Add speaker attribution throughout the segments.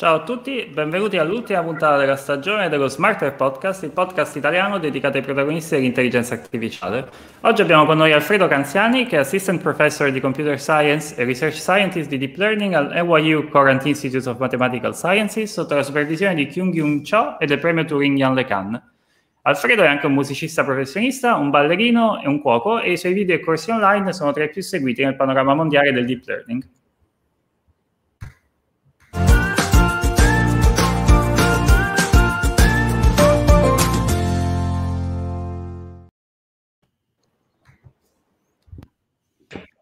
Speaker 1: Ciao a tutti, benvenuti all'ultima puntata della stagione dello Smarter Podcast, il podcast italiano dedicato ai protagonisti dell'intelligenza artificiale. Oggi abbiamo con noi Alfredo Canziani, che è Assistant Professor di Computer Science e Research Scientist di Deep Learning al NYU Courant Institute of Mathematical Sciences, sotto la supervisione di Kyung-Hyun Cho e del premio Turing-Yan Le LeCun. Alfredo è anche un musicista professionista, un ballerino e un cuoco, e i suoi video e corsi online sono tra i più seguiti nel panorama mondiale del Deep Learning.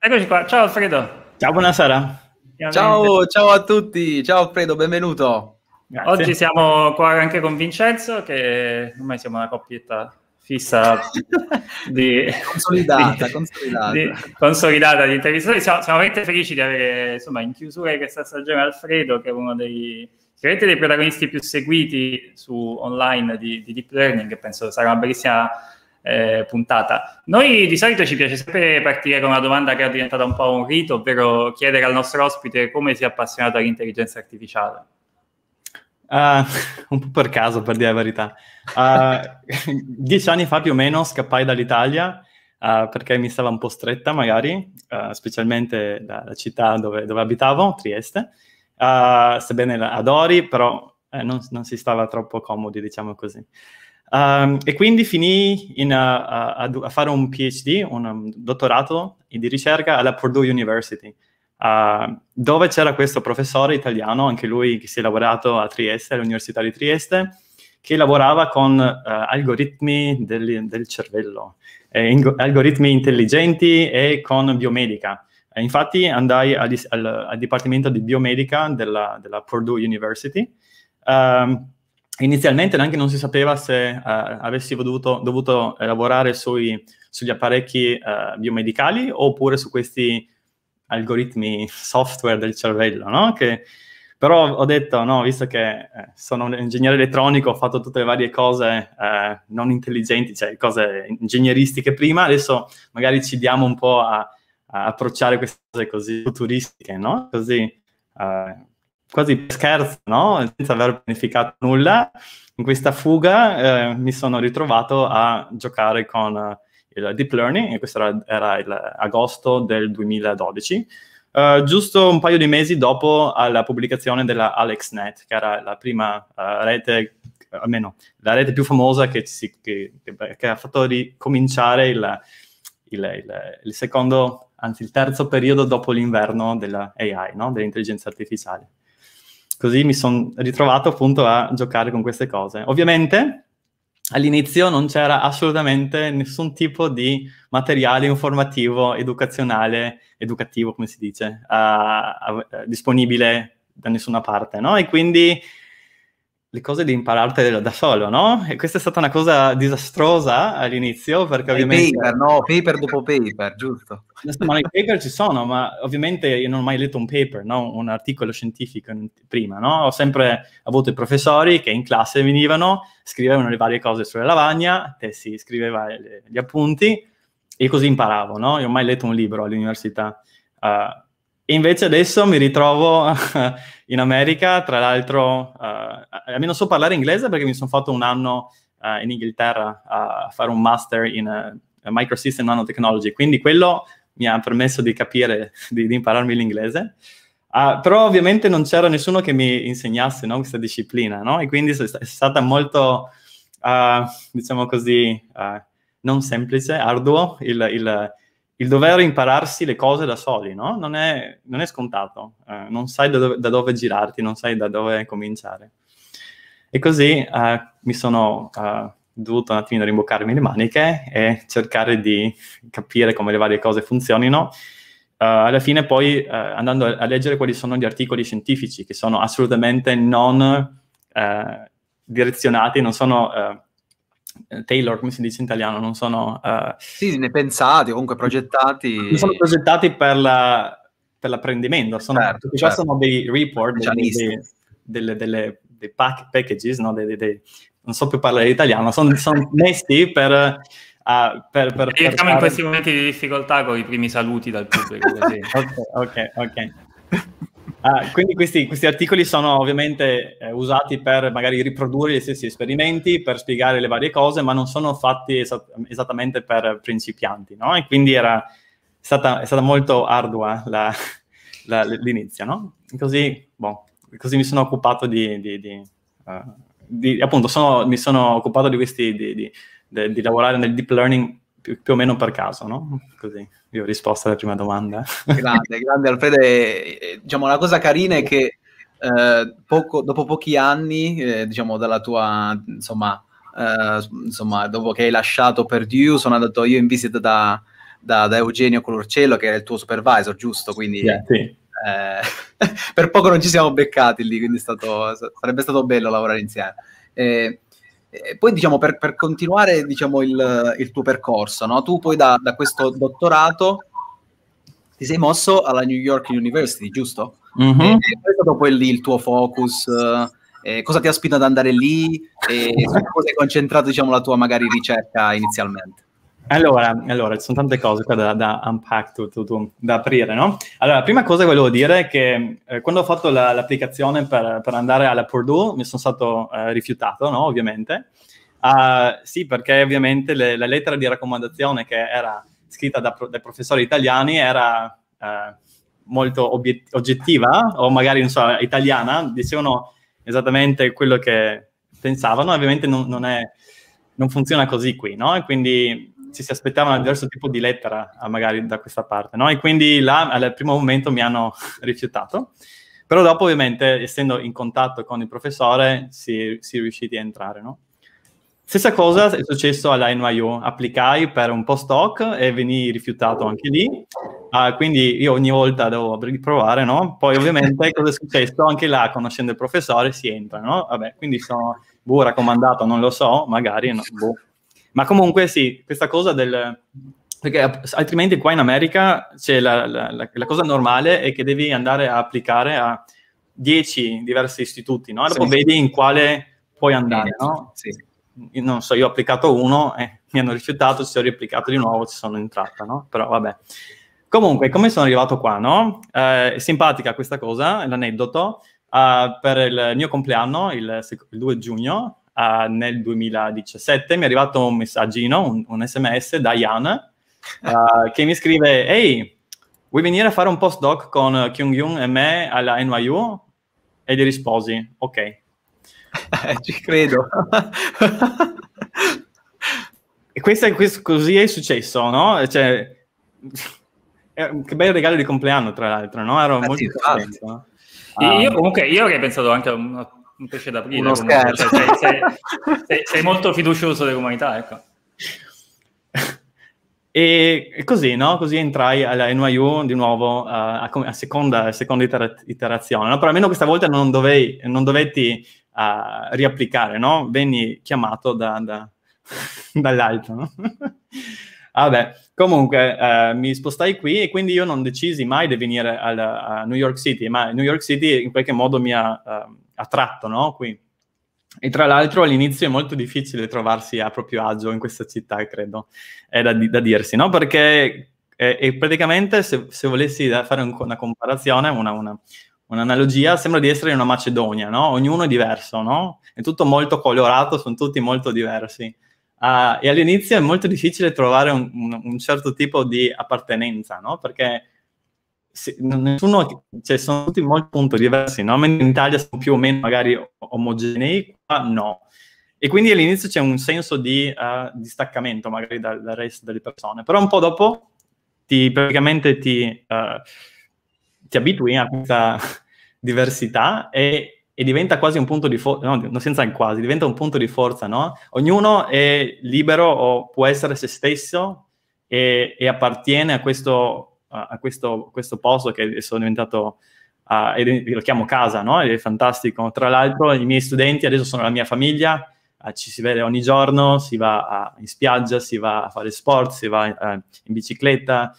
Speaker 1: Eccoci qua, ciao Alfredo. Ciao, buonasera. Ciao, ciao a tutti, ciao Alfredo, benvenuto. Grazie. Oggi siamo qua anche con Vincenzo, che ormai siamo una coppietta fissa di, consolidata, di, consolidata. Di, consolidata di intervistatori. Siamo, siamo, veramente felici di avere insomma, in chiusura di questa stagione Alfredo, che è uno dei, dei protagonisti più seguiti su, online di, di deep learning, penso sarà una bellissima eh, puntata. Noi di solito ci piace sempre partire con una domanda che è diventata un po' un rito, ovvero chiedere al nostro ospite come si è appassionato all'intelligenza artificiale.
Speaker 2: Uh, un po' per caso, per dire la verità. Uh, dieci anni fa più o meno scappai dall'Italia uh, perché mi stava un po' stretta, magari, specialmente dalla città dove, dove abitavo, Trieste. sebbene adori, però eh, non, non si stava troppo comodi, diciamo così. Um, e quindi finì in, uh, a, a, fare un PhD, un, un um, dottorato di ricerca alla Purdue University, uh, dove c'era questo professore italiano, anche lui che si è lavorato a Trieste, all'Università di Trieste, che lavorava con uh, algoritmi del, del cervello, eh, in, algoritmi intelligenti e con biomedica. E infatti andai al, al, al, Dipartimento di Biomedica della, della Purdue University. Um, inizialmente neanche non si sapeva se uh, avessi dovuto, dovuto eh, lavorare sui, sugli apparecchi uh, biomedicali oppure su questi algoritmi software del cervello, no? Che, però ho detto, no, visto che sono un ingegnere elettronico, ho fatto tutte le varie cose eh, non intelligenti, cioè cose ingegneristiche prima, adesso magari ci diamo un po' a, a approcciare queste cose così futuristiche, no? Così... Eh, quasi per scherzo, no? senza aver pianificato nulla, in questa fuga eh, mi sono ritrovato a giocare con uh, il deep learning, e questo era, era il agosto del 2012. Uh, eh, giusto un paio di mesi dopo la pubblicazione della AlexNet, che era la prima uh, rete, almeno la rete più famosa che, si, che, che ha fatto ricominciare il, il, il, il, secondo, anzi il terzo periodo dopo l'inverno della AI, no? dell'intelligenza artificiale. Così mi sono ritrovato appunto a giocare con queste cose. Ovviamente all'inizio non c'era assolutamente nessun tipo di materiale informativo, educazionale, educativo come si dice, uh, uh, disponibile da nessuna parte, no? E quindi le cose di imparartele da solo, no? E questa è stata una cosa disastrosa all'inizio perché ovviamente... Paper,
Speaker 3: no, paper dopo paper, giusto.
Speaker 2: Ma i paper ci sono, ma ovviamente io non ho mai letto un paper, no? Un articolo scientifico prima, no? Ho sempre avuto i professori che in classe venivano, scrivevano le varie cose sulla lavagna, te si scriveva gli appunti e così imparavo, no? Io ho mai letto un libro all'università. Uh, invece adesso mi ritrovo in America, tra l'altro, uh, almeno so parlare inglese perché mi sono fatto un anno uh, in Inghilterra a fare un master in uh, Microsystem Nanotechnology, quindi quello mi ha permesso di capire, di, di impararmi l'inglese. Uh, però ovviamente non c'era nessuno che mi insegnasse no, questa disciplina, no? E quindi è stata molto, ah, diciamo così, ah, non semplice, arduo il, il il dover impararsi le cose da soli, no? Non è, non è scontato, eh, non sai da dove, da dove, girarti, non sai da dove cominciare. E così eh, mi sono eh, dovuto un attimino rimboccarmi le maniche e cercare di capire come le varie cose funzionino. Eh, alla fine poi eh, andando a leggere quali sono gli articoli scientifici che sono assolutamente non eh, direzionati, non sono eh, tailor, come si dice in italiano, non sono... Uh, sì, ne pensati, comunque progettati... Non sono progettati per, la, per l'apprendimento, sono, certo, cioè, certo. sono dei report, dei, dei, delle, delle, dei pack, packages, no? dei, dei, non so più parlare italiano, sono, sono messi per... Uh, per, per, per siamo fare... in questi
Speaker 1: momenti di difficoltà con i primi saluti dal
Speaker 2: pubblico. ok, ok. okay. Ah, quindi questi, questi, articoli sono ovviamente eh, usati per magari riprodurre gli stessi esperimenti, per spiegare le varie cose, ma non sono fatti esat- esattamente per principianti, no? E quindi era stata, è stata molto ardua la, la, l'inizio, no? Così, boh, così, mi sono occupato di... di, di, uh, di appunto, sono, mi sono occupato di questi... di lavorare nel deep learning più, più, o meno per caso, no? Così vi ho risposto alla prima domanda. Grande, grande Alfredo. diciamo, la cosa carina è che eh,
Speaker 3: poco, dopo pochi anni, eh, diciamo, dalla tua, insomma, eh, insomma, dopo che hai lasciato Purdue, sono andato io in visita da, da, da Eugenio Colorcello, che era il tuo supervisor, giusto? Quindi... Yeah, sì. Eh, per poco non ci siamo beccati lì, quindi stato, sarebbe stato bello lavorare insieme. Eh, e eh, poi diciamo per, per continuare diciamo, il, il, tuo percorso, no? tu poi da, da, questo dottorato ti sei mosso alla New York University, giusto? Mm-hmm. E, e è stato poi lì il tuo focus? Eh, eh, cosa ti ha spinto ad andare lì? E su cosa hai concentrato diciamo, la tua magari
Speaker 2: ricerca inizialmente? Allora, allora, ci sono tante cose qua da, da unpack, tu, tu, tu, da aprire, no? Allora, la prima cosa che volevo dire è che eh, quando ho fatto la, l'applicazione per, per, andare alla Purdue mi sono stato eh, rifiutato, no? Ovviamente. Uh, sì, perché ovviamente le, la lettera di raccomandazione che era scritta da, dai professori italiani era eh, molto obiet- oggettiva, o magari, non so, italiana, dicevano esattamente quello che pensavano, ovviamente non, non, è, non funziona così qui, no? E quindi ci si aspettava un diverso tipo di lettera eh, magari da questa parte, no? E quindi là al primo momento mi hanno rifiutato, però dopo ovviamente essendo in contatto con il professore si, si è riusciti a entrare, no? Stessa cosa è successo alla NYU, applicai per un postdoc e venii rifiutato anche lì, uh, quindi io ogni volta devo riprovare, no? Poi ovviamente cosa è successo? Anche là, conoscendo il professore, si entra, no? Vabbè, quindi sono, boh, raccomandato, non lo so, magari, no, boh, ma comunque sì, questa cosa del... Perché altrimenti qua in America c'è la, la, la, la cosa normale è che devi andare a applicare a 10 diversi istituti, no? E dopo sì, vedi in quale puoi andare, no? Sì. non so, io ho applicato uno e mi hanno rifiutato, ci ho riapplicato di nuovo, ci sono entrata, no? Però vabbè. Comunque, come sono arrivato qua, no? Eh, è simpatica questa cosa, l'aneddoto. Eh, per il mio compleanno, il, il 2 giugno, uh, nel 2017 mi è arrivato un messaggino, un, un sms da Ian uh, che mi scrive «Ehi, vuoi venire a fare un postdoc con Kyung-Yoon e me alla NYU?» E gli risposi «Ok». Eh, ci credo. e questo, questo, così è successo, no? Cioè, che bel regalo di compleanno, tra l'altro, no? Ero ah, molto esatto. contento.
Speaker 1: Sì, um, io ah.
Speaker 2: comunque io avrei pensato anche a
Speaker 1: una un pesce d'aprile. Uno cioè, scherzo. Cioè, sei, sei, sei, sei, molto fiducioso dell'umanità, ecco.
Speaker 2: E così, no? Così entrai alla NYU di nuovo uh, a, a, seconda, a seconda iter- iterazione, no? Però almeno questa volta non, dovei, non dovetti uh, riapplicare, no? Venni chiamato da, da, dall'alto, no? Vabbè, comunque eh, mi spostai qui e quindi io non decisi mai di venire al, a New York City, ma New York City in qualche modo mi ha eh, a tratto, no? Qui. E tra l'altro all'inizio è molto difficile trovarsi a proprio agio in questa città, credo, è da, da dirsi, no? Perché è, è praticamente, se, se, volessi fare un, una comparazione, una, una, un'analogia, sembra di essere in una Macedonia, no? Ognuno è diverso, no? È tutto molto colorato, sono tutti molto diversi. Uh, e all'inizio è molto difficile trovare un, un, un certo tipo di appartenenza, no? Perché se, nessuno, cioè sono tutti molto appunto, diversi, no? Mentre in Italia sono più o meno magari omogenei, qua no. E quindi all'inizio c'è un senso di uh, distaccamento magari dal, dal, resto delle persone, però un po' dopo ti, praticamente ti, uh, ti abitui a questa diversità e, e, diventa quasi un punto di forza, no, senza il quasi, diventa un punto di forza, no? Ognuno è libero o può essere se stesso e, e appartiene a questo a questo, questo, posto che sono diventato, uh, lo chiamo casa, no? È fantastico. Tra l'altro i miei studenti adesso sono la mia famiglia, uh, ci si vede ogni giorno, si va uh, in spiaggia, si va a fare sport, si va eh, in bicicletta.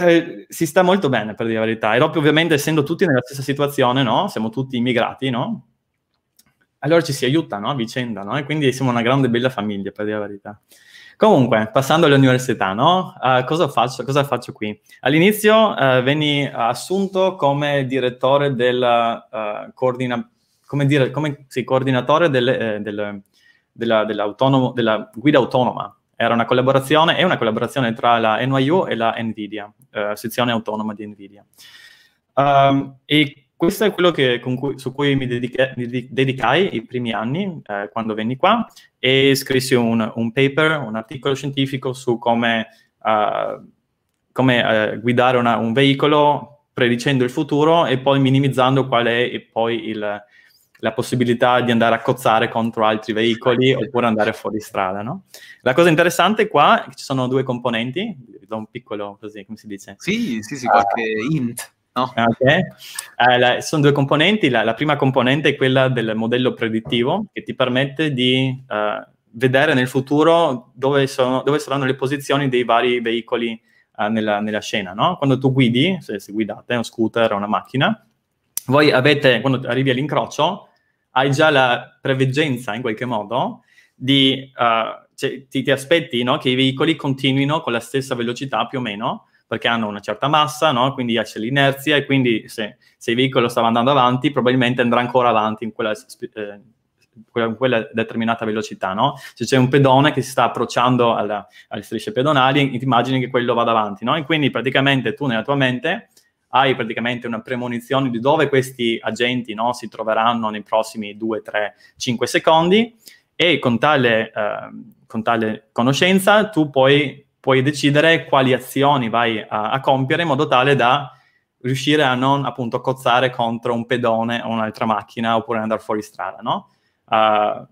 Speaker 2: Eh, si sta molto bene per dire la verità e proprio ovviamente essendo tutti nella stessa situazione no? siamo tutti immigrati no? allora ci si aiuta no? a vicenda no? e quindi siamo una grande bella famiglia per dire la verità Comunque, passando all'università, no? Uh, cosa, faccio, cosa, faccio, qui? All'inizio uh, venni assunto come direttore del uh, coordina- come dire, come, sì, coordinatore delle, eh, del, della, della guida autonoma. Era una collaborazione, è una collaborazione tra la NYU e la NVIDIA, sezione autonoma di NVIDIA. Um, e questo è quello che, cui, su cui mi, dedica, mi, dedicai i primi anni eh, quando venni qua e scrissi un, un, paper, un articolo scientifico su come, uh, come uh, guidare una, un veicolo predicendo il futuro e poi minimizzando qual è poi il, la possibilità di andare a cozzare contro altri veicoli oppure andare fuori strada. No? La cosa interessante qua è che ci sono due componenti, do un piccolo così, come si dice? Sì, sì, sì, ah. qualche uh, int. No? Okay. Eh, la, sono due componenti. La, la, prima componente è quella del modello predittivo che ti permette di eh, vedere nel futuro dove, sono, dove, saranno le posizioni dei vari veicoli eh, nella, nella, scena. No? Quando tu guidi, se, se guidate un scooter o una macchina, voi avete, quando arrivi all'incrocio, hai già la preveggenza in qualche modo di, uh, cioè, ti, ti, aspetti no, che i veicoli continuino con la stessa velocità più o meno perché hanno una certa massa, no? quindi c'è l'inerzia e quindi se, se, il veicolo stava andando avanti probabilmente andrà ancora avanti in quella, eh, in quella determinata velocità. No? Se c'è un pedone che si sta approcciando alla, alle strisce pedonali, ti immagini che quello vada avanti. No? E quindi praticamente tu nella tua mente hai praticamente una premonizione di dove questi agenti no, si troveranno nei prossimi 2, 3, 5 secondi e con tale, eh, con tale conoscenza tu puoi puoi decidere quali azioni vai a, a compiere in modo tale da riuscire a non appunto cozzare contro un pedone o un'altra macchina oppure andare fuori strada, no? Uh,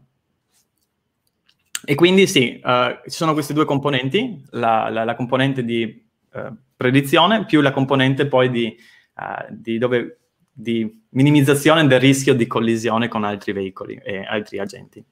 Speaker 2: e quindi sì, uh, ci sono queste due componenti, la, la, la componente di uh, predizione più la componente poi di, ah, di, dove, di, minimizzazione del rischio di collisione con altri veicoli e altri agenti.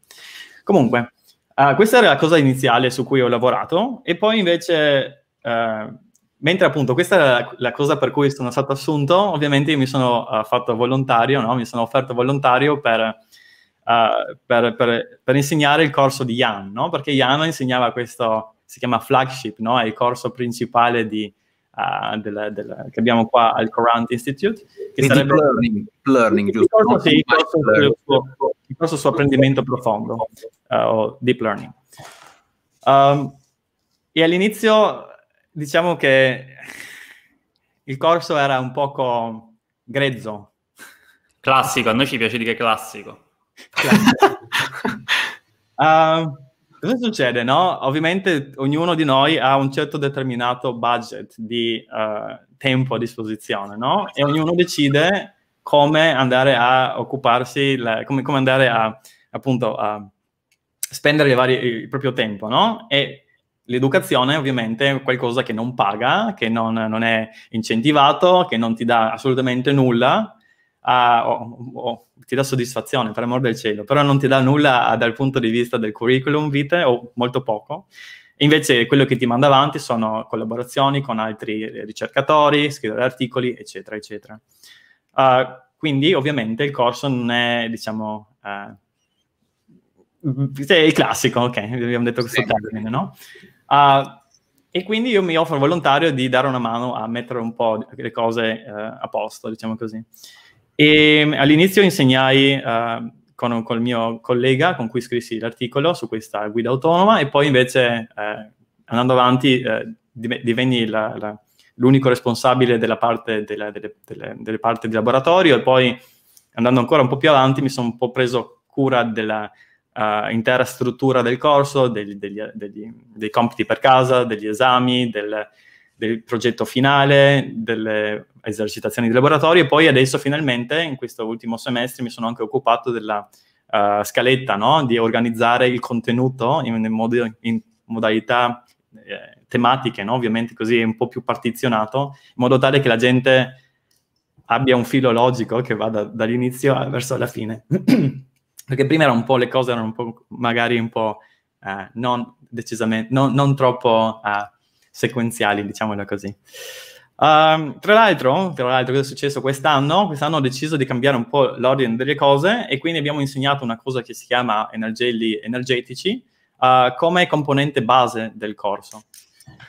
Speaker 2: Comunque, Ah, questa era la cosa iniziale su cui ho lavorato e poi invece, uh, mentre appunto questa era la, la, cosa per cui sono stato assunto, ovviamente mi sono uh, fatto volontario, no? mi sono offerto volontario per, eh, per, per, per insegnare il corso di Yan, no? perché Yan insegnava questo, si chiama flagship, no? è il corso principale di uh, del, del, che abbiamo qua al Courant Institute. Che sarebbe, learning, learning il giusto? Corso, sì, il corso, learning. Suo, il corso su apprendimento profondo, uh, o deep learning. Um, e all'inizio diciamo che il corso era un poco grezzo. Classico, a noi ci piace dire classico. classico. uh, Cosa succede? No? Ovviamente ognuno di noi ha un certo determinato budget di uh, tempo a disposizione, no? E ognuno decide come andare a occuparsi, la, come, come, andare a, appunto, a spendere varie, il proprio tempo, no? E l'educazione ovviamente è qualcosa che non paga, che non, non è incentivato, che non ti dà assolutamente nulla, ah, oh, oh, ti dà soddisfazione, per amor del cielo, però non ti dà nulla dal punto di vista del curriculum vitae o molto poco. Invece quello che ti manda avanti sono collaborazioni con altri ricercatori, scrivere articoli, eccetera, eccetera. Uh, quindi ovviamente il corso non è, diciamo, uh, il classico, ok, abbiamo detto questo sì. termine, no? Uh, e quindi io mi offro volontario di dare una mano a mettere un po' le cose uh, a posto, diciamo così. E mm, all'inizio insegnai uh, con, con, il mio collega con cui scrissi l'articolo su questa guida autonoma e poi invece eh, andando avanti eh, divenni la, la, l'unico responsabile della parte, della, delle, delle, delle parti di laboratorio e poi andando ancora un po' più avanti mi sono un po' preso cura della, Uh, intera struttura del corso, degli, degli, degli, dei compiti per casa, degli esami, del, del progetto finale, delle esercitazioni di laboratorio e poi adesso finalmente in questo ultimo semestre mi sono anche occupato della uh, scaletta, no? di organizzare il contenuto in, mod- in modalità eh, tematiche, no? ovviamente così un po' più partizionato, in modo tale che la gente abbia un filo logico che vada dall'inizio verso la fine. Perché prima era un po' le cose erano un po', magari un po' eh, non decisamente, non, non troppo eh, sequenziali, diciamolo così. Ehm, tra, l'altro, tra l'altro, cosa è successo quest'anno? Quest'anno ho deciso di cambiare un po' l'ordine delle cose e quindi abbiamo insegnato una cosa che si chiama energelli energetici uh, come componente base del corso.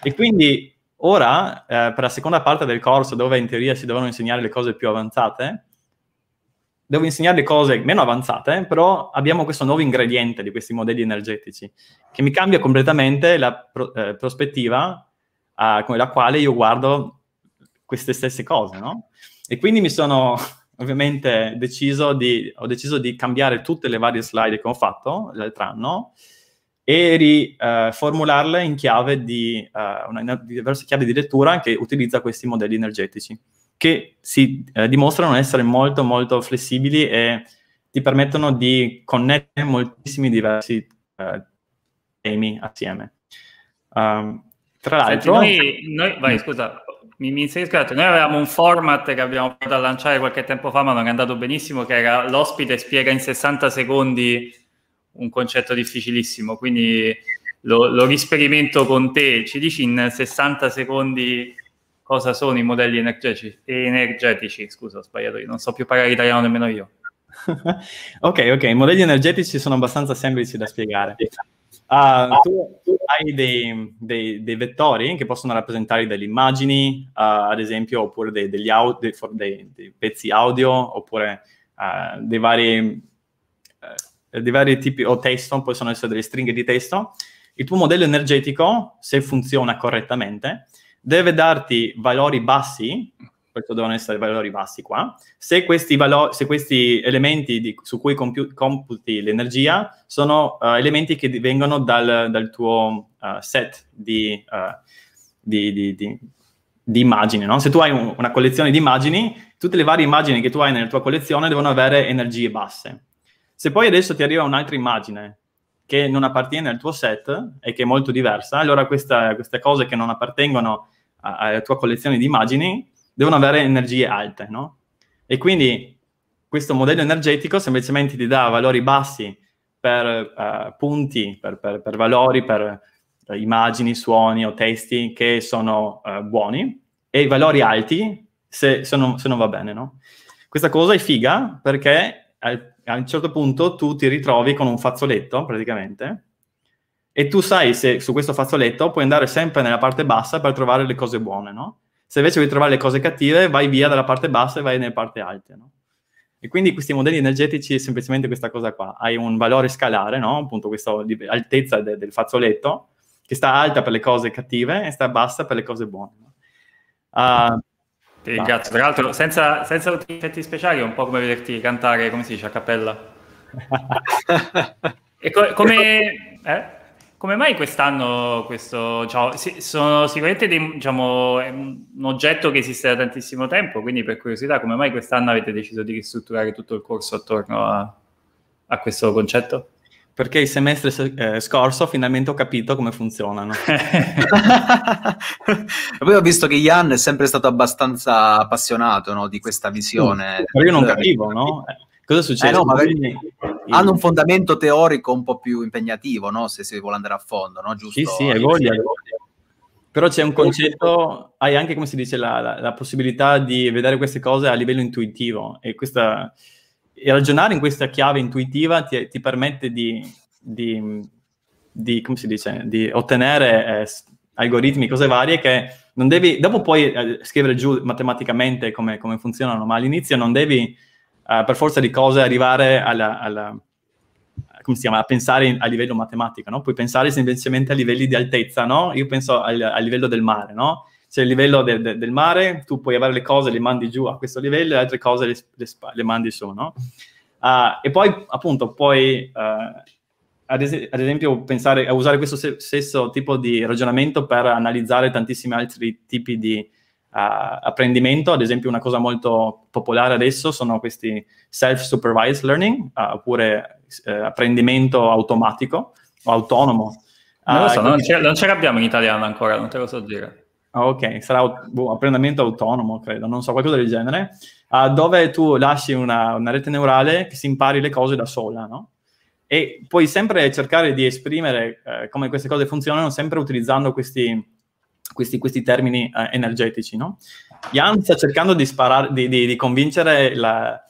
Speaker 2: E quindi ora, eh, per la seconda parte del corso, dove in teoria si devono insegnare le cose più avanzate, devo insegnare le cose meno avanzate, però abbiamo questo nuovo ingrediente di questi modelli energetici che mi cambia completamente la pro- eh, prospettiva eh, con la quale io guardo queste stesse cose, no? E quindi mi sono ovviamente deciso di, ho deciso di cambiare tutte le varie slide che ho fatto l'altro eh, anno e riformularle eh, uh, in chiave di, uh, una, di diverse chiavi di lettura che utilizza questi modelli energetici, che si uh, dimostrano essere molto molto flessibili e ti permettono di connettere moltissimi diversi temi assieme. Um, tra l'altro... Senti,
Speaker 1: noi, noi, vai, mm. scusa, mi, mi sei noi avevamo un format che abbiamo provato a lanciare qualche tempo fa, ma non è andato benissimo, che era l'ospite spiega in 60 secondi un concetto difficilissimo, quindi lo, lo risperimento con te, ci dici in 60 secondi cosa sono i modelli energetici, energetici scusa, ho sbagliato io, non so più parlare italiano nemmeno io.
Speaker 2: ok, ok, i modelli energetici sono abbastanza semplici da spiegare. Uh, tu, hai dei, dei, dei, vettori che possono rappresentare delle immagini, uh, ad esempio, oppure dei, degli au, dei, dei, pezzi audio, oppure uh, dei, vari, eh, dei vari tipi, o testo, possono essere delle stringhe di testo. Il tuo modello energetico, se funziona correttamente, deve darti valori bassi questo devono essere i valori bassi qua. Se questi, valori, se questi elementi di, su cui computi l'energia sono uh, elementi che vengono dal, dal tuo uh, set di, uh, di, di immagini, no? se tu hai un, una collezione di immagini, tutte le varie immagini che tu hai nella tua collezione devono avere energie basse. Se poi adesso ti arriva un'altra immagine che non appartiene al tuo set e che è molto diversa, allora questa, queste cose che non appartengono alla tua collezione di immagini devono avere energie alte, no? E quindi questo modello energetico semplicemente ti dà valori bassi per uh, punti, per, per, per, valori, per uh, immagini, suoni o testi che sono uh, buoni e i valori alti se, se, non, se, non, va bene, no? Questa cosa è figa perché al, a un certo punto tu ti ritrovi con un fazzoletto praticamente e tu sai se su questo fazzoletto puoi andare sempre nella parte bassa per trovare le cose buone, no? Se invece vuoi trovare le cose cattive, vai via dalla parte bassa e vai nelle parti alte, no? E quindi questi modelli energetici, è semplicemente questa cosa qua, hai un valore scalare, no? Appunto questa altezza de- del fazzoletto, che sta alta per le cose cattive e sta bassa per le cose buone. No? Uh, ti ringrazio. Tra l'altro, senza, senza effetti speciali, è un po' come vederti cantare, come si
Speaker 1: dice, a cappella. e co- come... Eh? Come mai quest'anno questo, diciamo, sono sicuramente dei, diciamo, un oggetto che esiste da tantissimo tempo, quindi per curiosità come mai quest'anno avete deciso di ristrutturare tutto il corso
Speaker 2: attorno a, a questo concetto? Perché il semestre eh, scorso finalmente ho capito come funzionano. Poi ho visto che Ian è sempre
Speaker 3: stato abbastanza appassionato no, di questa visione. Sì, però io non cioè, capivo, no? Eh, cosa succede? Eh no, magari hanno un fondamento teorico un po' più impegnativo, no? se si vuole andare a
Speaker 2: fondo, no? giusto? Sì, sì, hai voglia. Però c'è un concetto, hai anche, come si dice, la, la, la, possibilità di vedere queste cose a livello intuitivo e, questa, e ragionare in questa chiave intuitiva ti, ti permette di, di, di, come si dice, di ottenere eh, algoritmi, cose varie che non devi, dopo puoi eh, scrivere giù matematicamente come, come funzionano, ma all'inizio non devi uh, per forza di cose arrivare alla, alla, chiama, a pensare in, a livello matematico, no? Puoi pensare semplicemente a livelli di altezza, no? Io penso al, al livello del mare, no? Se il livello de, de, del mare, tu puoi avere le cose, le mandi giù a questo livello, e altre cose le, le, le mandi su, no? Uh, e poi, appunto, puoi eh, ad, esempio pensare a usare questo stesso tipo di ragionamento per analizzare tantissimi altri tipi di, apprendimento. Ad esempio, una cosa molto popolare adesso sono questi self-supervised learning, ah, oppure eh, apprendimento automatico o autonomo.
Speaker 1: Non lo ah, so, non ce,
Speaker 2: non ce l'abbiamo in italiano ancora, non te lo so dire. Ah, ok, sarà boh, apprendimento autonomo, credo, non so, qualcosa del genere, uh, dove tu lasci una, una, rete neurale che si impari le cose da sola, no? E puoi sempre cercare di esprimere eh, come queste cose funzionano, sempre utilizzando questi questi, questi termini eh, energetici, no? Jan sta cercando di, sparare, di, di, di convincere la,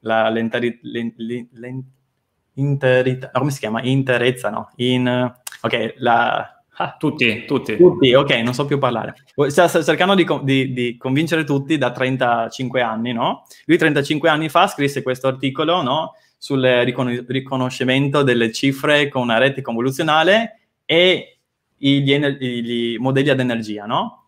Speaker 2: la l'enteri, l'interita, no, come si chiama? Interezza, no? In, ok, la... Ah, tutti, tutti. Tutti, ok, non so più parlare. Sta, sta cercando di, di, di, convincere tutti da 35 anni, no? Lui 35 anni fa scrisse questo articolo, no? Sul riconos- riconoscimento delle cifre con una rete convoluzionale e i, gli, ener- gli modelli ad energia, no?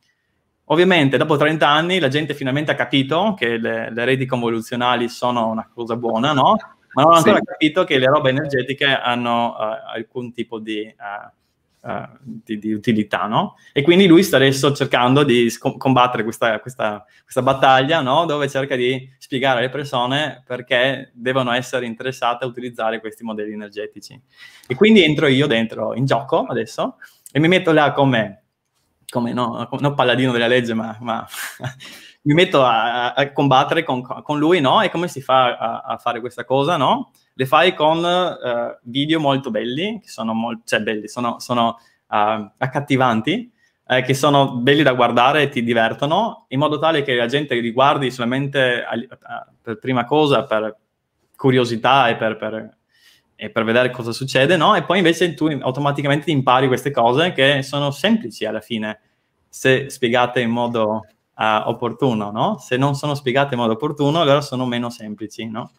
Speaker 2: Ovviamente dopo 30 anni la gente finalmente ha capito che le, le reti convoluzionali sono una cosa buona, no? Ma non ha ancora sì. capito che le robe energetiche hanno uh, alcun tipo di, uh, uh, di, di, utilità, no? E quindi lui sta adesso cercando di scom- combattere questa, questa, questa battaglia, no? Dove cerca di spiegare alle persone perché devono essere interessate a utilizzare questi modelli energetici. E quindi entro io dentro in gioco adesso e mi metto là come, come no, non paladino della legge, ma, ma mi metto a, a combattere con, con, lui, no? E come si fa a, a fare questa cosa, no? Le fai con uh, video molto belli, che sono molto, cioè belli, sono, sono uh, accattivanti, eh, che sono belli da guardare e ti divertono, in modo tale che la gente li guardi solamente a, per prima cosa, per curiosità e per, per e per vedere cosa succede, no? E poi invece tu automaticamente impari queste cose che sono semplici alla fine, se spiegate in modo uh, opportuno, no? Se non sono spiegate in modo opportuno, allora sono meno semplici, no?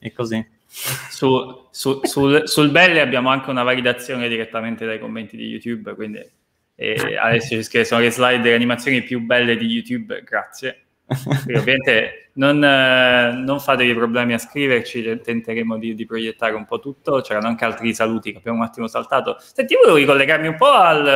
Speaker 2: E così. Su, su, sul, sul Belli abbiamo anche una validazione direttamente dai commenti
Speaker 1: di YouTube, quindi eh, adesso ci scrive, sono le slide delle animazioni più belle di YouTube, grazie. Sì, ovviamente non, eh, non, fatevi problemi a scriverci, tenteremo di, di, proiettare un po' tutto. C'erano anche altri saluti che abbiamo un attimo saltato. Senti, io volevo ricollegarmi un po' al,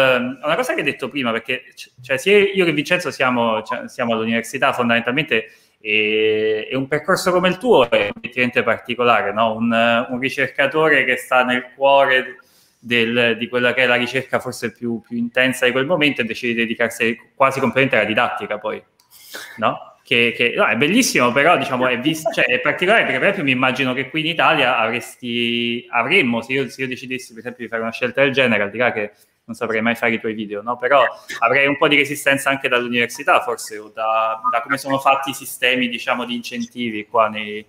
Speaker 1: a una cosa che hai detto prima, perché cioè, sia io che Vincenzo siamo, cioè, siamo all'università fondamentalmente e, e, un percorso come il tuo è effettivamente particolare, no? un, un ricercatore che sta nel cuore del, di quella che è la ricerca forse più, più intensa di quel momento e decide di dedicarsi quasi completamente alla didattica poi no? Che, che no, è bellissimo, però diciamo, è, vis- cioè, è, particolare perché per esempio mi immagino che qui in Italia avresti, avremmo, se io, se io decidessi per esempio di fare una scelta del genere, al di là che non saprei mai fare i tuoi video, no? però avrei un po' di resistenza anche dall'università forse o da, da come sono fatti i sistemi diciamo, di incentivi qua nei,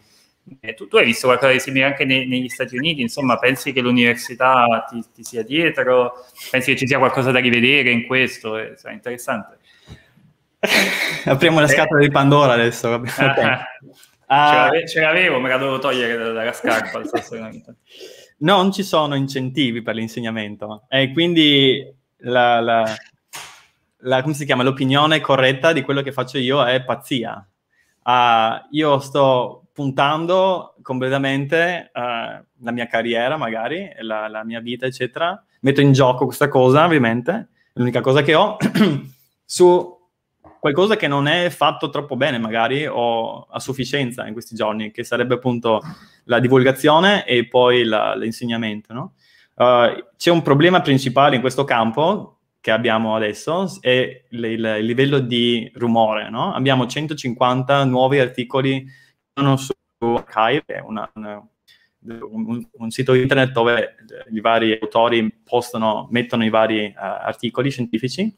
Speaker 1: eh, tu, tu, hai visto qualcosa di simile anche nei, negli Stati Uniti, insomma, pensi che l'università ti, ti, sia dietro? Pensi che ci sia qualcosa da rivedere in questo? Eh, cioè, è, cioè, interessante.
Speaker 2: Apriamo la scatola di Pandora adesso.
Speaker 1: Ah, ah. Ce l'avevo, me la dovevo togliere dalla scarpa.
Speaker 2: non ci sono incentivi per l'insegnamento. E eh, quindi la, la, la, chiama, l'opinione corretta di quello che faccio io è pazzia. Uh, io sto puntando completamente uh, la mia carriera, magari, la, la mia vita, eccetera. Metto in gioco questa cosa, ovviamente, l'unica cosa che ho, su qualcosa che non è fatto troppo bene magari o a sufficienza in questi giorni, che sarebbe appunto la divulgazione e poi la, l'insegnamento. No? Uh, c'è un problema principale in questo campo che abbiamo adesso, è il, il livello di rumore. No? Abbiamo 150 nuovi articoli su Archive, che è una, una un, un, sito internet dove eh, i vari autori postano, mettono i vari uh, articoli scientifici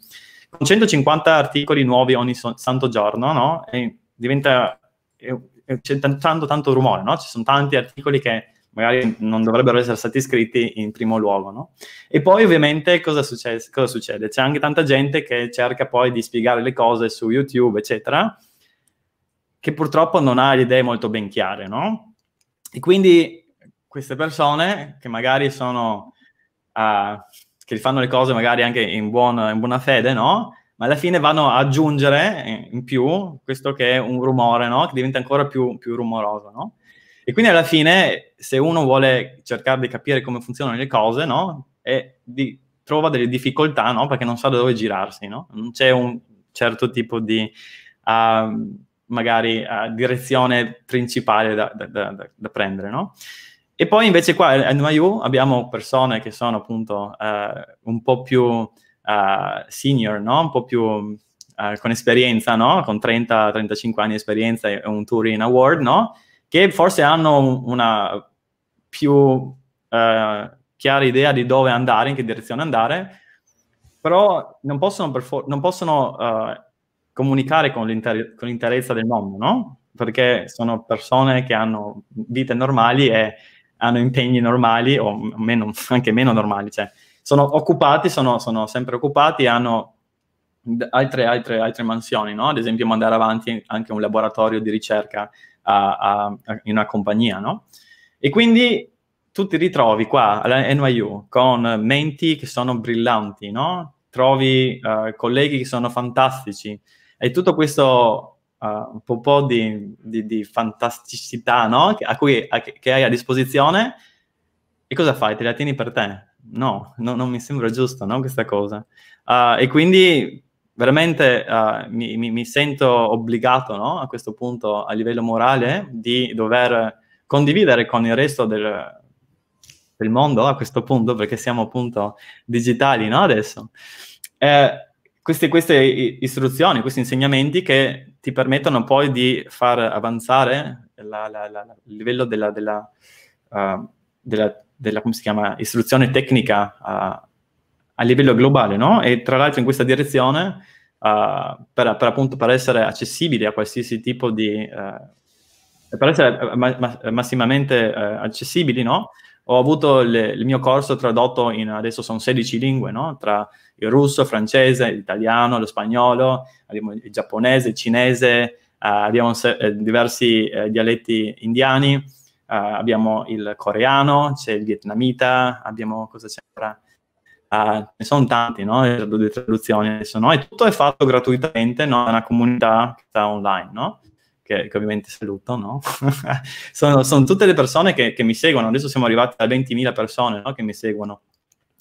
Speaker 2: 150 articoli nuovi ogni so- santo giorno, no? E diventa... E, e c'è tanto, tanto rumore, no? Ci sono tanti articoli che magari non dovrebbero essere stati scritti in primo luogo, no? E poi ovviamente cosa, succede? cosa succede? C'è anche tanta gente che cerca poi di spiegare le cose su YouTube, eccetera, che purtroppo non ha le idee molto ben chiare, no? E quindi queste persone che magari sono uh, che fanno le cose magari anche in, buon, in buona fede, no? ma alla fine vanno ad aggiungere in più questo che è un rumore, no? Che diventa ancora più, più rumoroso, no? E quindi alla fine, se uno vuole cercare di capire come funzionano le cose, no? E di, trova delle difficoltà, no? Perché non sa da dove girarsi, no? Non c'è un certo tipo di, uh, magari, uh, direzione principale da, da, da, da prendere, no? E poi invece qua a NYU abbiamo persone che sono appunto eh, un po' più eh, senior, no? un po' più eh, con esperienza, no? con 30-35 anni di esperienza e un Turing Award, no? che forse hanno una più eh, chiara idea di dove andare, in che direzione andare, però non possono, non possono eh, comunicare con, l'interezza del mondo, no? perché sono persone che hanno vite normali e hanno impegni normali o meno, anche meno normali, cioè sono occupati, sono, sono sempre occupati, hanno altre, altre, altre mansioni, no? ad esempio mandare avanti anche un laboratorio di ricerca a, a, a, in una compagnia. No? E quindi tu ti ritrovi qua alla NYU con menti che sono brillanti, no? trovi uh, colleghi che sono fantastici e tutto questo uh, un po' di, di, di fantasticità no? a cui, a, che hai a disposizione e cosa fai? Te la tieni per te? No, no non mi sembra giusto no? questa cosa. Uh, e quindi veramente uh, mi, mi, mi, sento obbligato no? a questo punto a livello morale di dover condividere con il resto del, del mondo a questo punto perché siamo appunto digitali no? adesso. Eh, queste, queste istruzioni, questi insegnamenti che ti permettono poi di far avanzare la, la, la, il livello della, della, uh, della, della chiama, istruzione tecnica uh, a livello globale, no? E tra l'altro in questa direzione, uh, per, per, appunto per essere accessibili a qualsiasi tipo di... Eh, per essere ma, ma, massimamente accessibili, no? Ho avuto le, il mio corso tradotto in, adesso sono 16 lingue, no? Tra il russo, il francese, l'italiano, lo spagnolo, il giapponese, il cinese, eh, abbiamo eh, diversi eh, dialetti indiani, abbiamo il coreano, c'è il vietnamita, abbiamo cosa c'è ancora? Uh, ne sono tanti, no? Le traduzioni adesso, no? E tutto è fatto gratuitamente, no? È una comunità che sta online, no? Che, che ovviamente saluto, no? sono, sono, tutte le persone che, che, mi seguono, adesso siamo arrivati a 20.000 persone, no? Che mi seguono.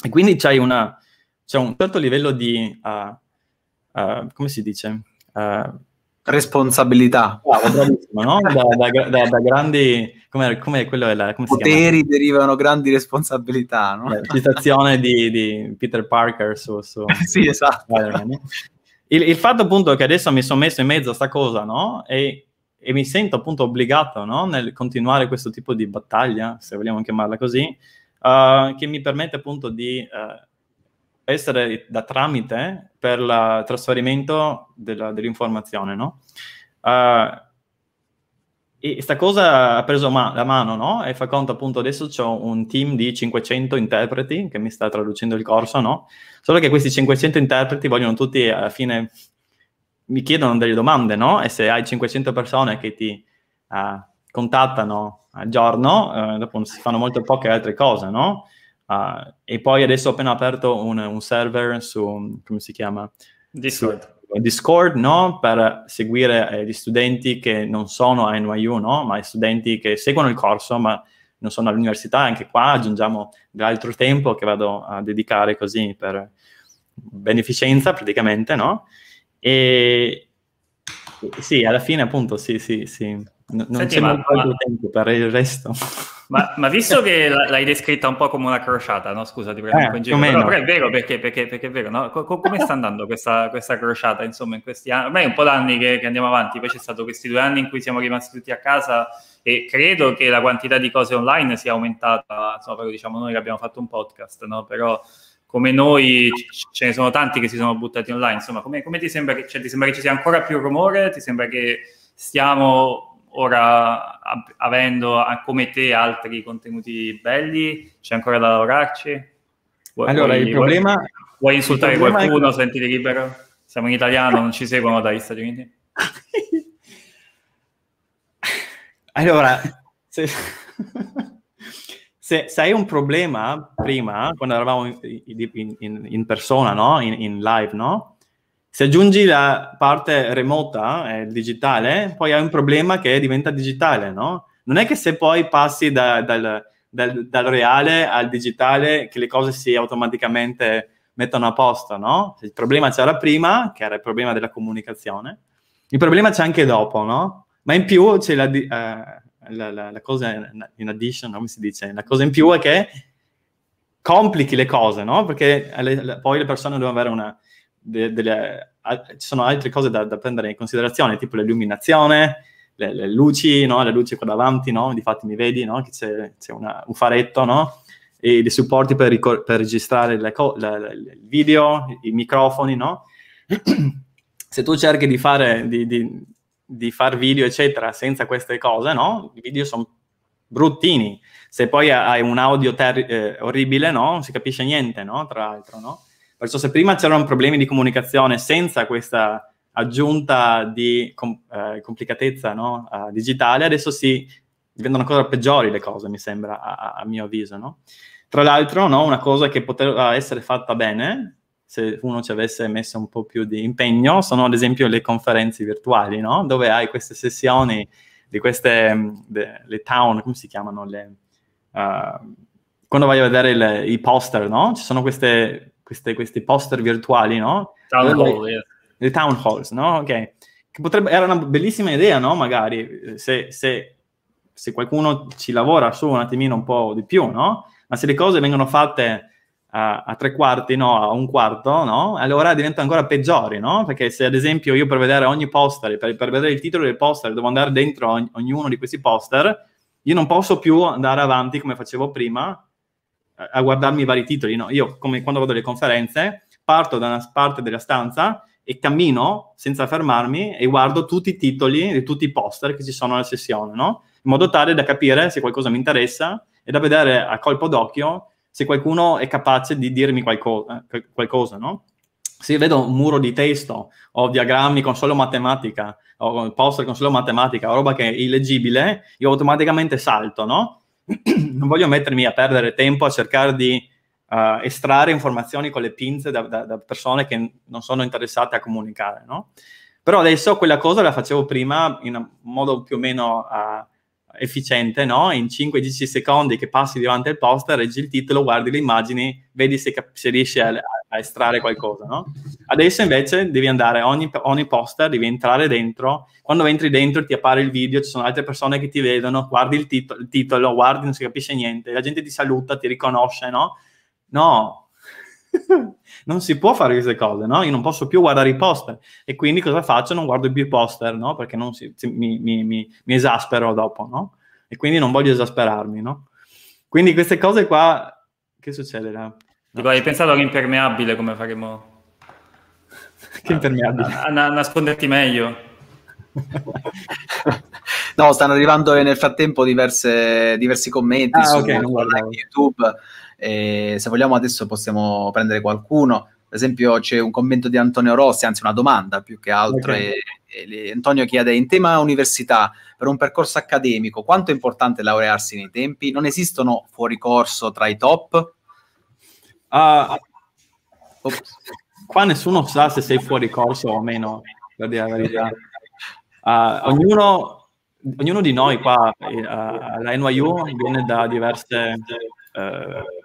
Speaker 2: E quindi c'hai una, c'è un certo livello di, uh, uh, come si dice? Uh, responsabilità. bravissimo, no? da, da, da, da, grandi, come, come quello è la, come Poteri derivano grandi responsabilità, no? la citazione di, di, Peter Parker su... su sì, esatto. Il, il, fatto appunto che adesso mi sono messo in mezzo a sta cosa, no? E, e mi sento appunto obbligato, no? Nel continuare questo tipo di battaglia, se vogliamo chiamarla così, uh, che mi permette appunto di... Uh, essere da tramite per il trasferimento della, dell'informazione, no? Uh, e sta cosa ha preso ma- la mano, no? E fa conto appunto adesso ho un team di 500 interpreti che mi sta traducendo il corso, no? Solo che questi 500 interpreti vogliono tutti alla fine mi chiedono delle domande, no? E se hai 500 persone che ti uh, contattano al giorno, uh, dopo si fanno molto poche altre cose, no? Uh, e poi adesso ho appena aperto un, un server su, come si chiama? Discord. Su Discord, no? Per seguire eh, gli studenti che non sono a NYU, no? Ma studenti che seguono il corso, ma non sono all'università. Anche qua aggiungiamo dell'altro tempo che vado a dedicare così per beneficenza praticamente, no? E sì, alla fine appunto sì, sì, sì non Senti, c'è ma, ma, tempo per il resto.
Speaker 1: Ma, ma visto che l'hai descritta un po' come una crociata, no? Scusa, ti prendo eh, un po' in giro. Però, però, è vero perché, perché, perché è vero, no? Co- come sta andando questa, questa, crociata, insomma, in questi anni? Ormai è un po' d'anni che, che andiamo avanti, poi c'è stato questi due anni in cui siamo rimasti tutti a casa e credo che la quantità di cose online sia aumentata, insomma, però diciamo noi che abbiamo fatto un podcast, no? Però come noi ce ne sono tanti che si sono buttati online, insomma, come, come ti sembra che, cioè, ti sembra che ci sia ancora più rumore? Ti sembra che stiamo Ora, avendo come te altri contenuti belli, c'è ancora da lavorarci? Vuoi, allora, il problema... Vuoi, vuoi insultare problema qualcuno? È... Sentiti libero? Siamo in italiano, non ci seguono dagli Stati Uniti.
Speaker 2: allora, se... se, se, hai un problema, prima, quando eravamo in, in, in persona, no? in, in live, no? Se aggiungi la parte remota, eh, il digitale, poi hai un problema che diventa digitale, no? Non è che se poi passi da, dal, dal, dal, reale al digitale che le cose si automaticamente mettono a posto, no? Il problema c'era prima, che era il problema della comunicazione, il problema c'è anche dopo, no? Ma in più c'è la, uh, la, la, la cosa in addition, come si dice? La cosa in più è che complichi le cose, no? Perché le, le, poi le persone devono avere una de- delle, a- ci sono altre cose da, da, prendere in considerazione, tipo l'illuminazione, le, le luci, no? le luci qua davanti, no? difatti mi vedi no? che c'è, c'è una, un faretto, no? e dei supporti per, ricor- per registrare il co- video, i microfoni, no? Se tu cerchi di fare, di, di, di far video, eccetera, senza queste cose, no? I video sono bruttini. Se poi hai un audio ter- eh, orribile, no? Non si capisce niente, no? Tra l'altro, no? Perciò se prima c'erano problemi di comunicazione senza questa aggiunta di com- eh, complicatezza no? uh, digitale, adesso si diventano ancora peggiori le cose, mi sembra, a, a mio avviso. No? Tra l'altro, no, una cosa che poteva essere fatta bene, se uno ci avesse messo un po' più di impegno, sono ad esempio le conferenze virtuali, dove hai queste sessioni di queste, mm, de, le town, come si chiamano? Le, uh, quando vai a vedere le, i poster, Ci sono queste queste, questi poster virtuali, no? Town hall, yeah. Le town halls, no? Ok. Che potrebbe, era una bellissima idea, no? Magari se, se, se qualcuno ci lavora su un attimino un po' di più, no? Ma se le cose vengono fatte a, a, tre quarti, no, a un quarto, no? Allora diventano ancora peggiori, no? Perché se ad esempio io per vedere ogni poster, per, per vedere il titolo del poster, devo andare dentro ogni, ognuno di questi poster, io non posso più andare avanti come facevo prima, a guardarmi i vari titoli, no? Io, come quando vado alle conferenze, parto da una parte della stanza e cammino senza fermarmi e guardo tutti i titoli e tutti i poster che ci sono alla sessione, no? In modo tale da capire se qualcosa mi interessa e da vedere a colpo d'occhio se qualcuno è capace di dirmi qualcosa, eh, qualcosa no? Se vedo un muro di testo o diagrammi con solo matematica o poster con solo matematica o roba che è illeggibile, io automaticamente salto, no? non voglio mettermi a perdere tempo a cercare di uh, estrarre informazioni con le pinze da, da, da, persone che non sono interessate a comunicare, no? Però adesso quella cosa la facevo prima in modo più o meno uh, efficiente, no? In 5-10 secondi che passi davanti al poster, leggi il titolo, guardi le immagini, vedi se, cap- se riesci a, a, estrarre qualcosa, no? Adesso invece devi andare, ogni, ogni poster devi entrare dentro, quando entri dentro ti appare il video, ci sono altre persone che ti vedono, guardi il, tit- il titolo, guardi, non si capisce niente, la gente ti saluta, ti riconosce, no? No! non si può fare queste cose, no? Io non posso più guardare i poster e quindi cosa faccio? Non guardo più i poster, no? Perché si, mi, mi, mi, mi, esaspero dopo, no? E quindi non voglio esasperarmi, no? Quindi queste cose qua, che succede? No. Tipo, hai pensato all'impermeabile
Speaker 1: come faremo?
Speaker 2: che impermeabile? A,
Speaker 1: a, a nasconderti meglio.
Speaker 3: no, stanno arrivando eh, nel frattempo diverse, diversi commenti ah, su okay, YouTube eh, se vogliamo adesso possiamo prendere qualcuno, per esempio c'è un commento di Antonio Rossi, anzi una domanda più che altro, okay. e, e, Antonio chiede in tema università, per un percorso accademico, quanto è importante laurearsi nei tempi? Non esistono fuori corso tra i top?
Speaker 2: Uh, qua nessuno sa se sei fuori corso o meno, per dire la verità. Uh, ognuno, ognuno, di noi qua uh, alla NYU viene da diverse uh,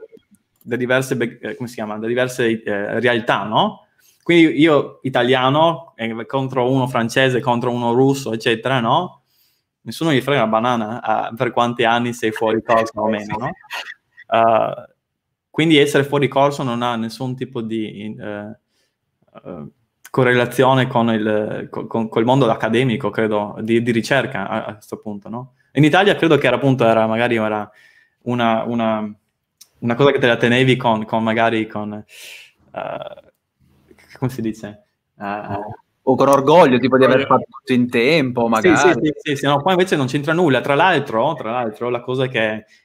Speaker 2: da diverse, eh, come si chiama, da diverse eh, realtà, no? Quindi io italiano eh, contro uno francese, contro uno russo, eccetera, no? Nessuno gli frega la banana per quanti anni sei fuori corso o meno, no? Uh, quindi essere fuori corso non ha nessun tipo di uh, uh, correlazione con il con, con mondo accademico, credo, di, di ricerca a questo punto, no? In Italia credo che era appunto, era, magari era una, una una cosa che te la tenevi con, con magari con... Uh, come si dice? Uh, o con orgoglio, tipo di aver fatto tutto in tempo, magari. Sì, sì, sì, sì, no, poi invece non c'entra nulla. Tra l'altro, tra l'altro, la cosa che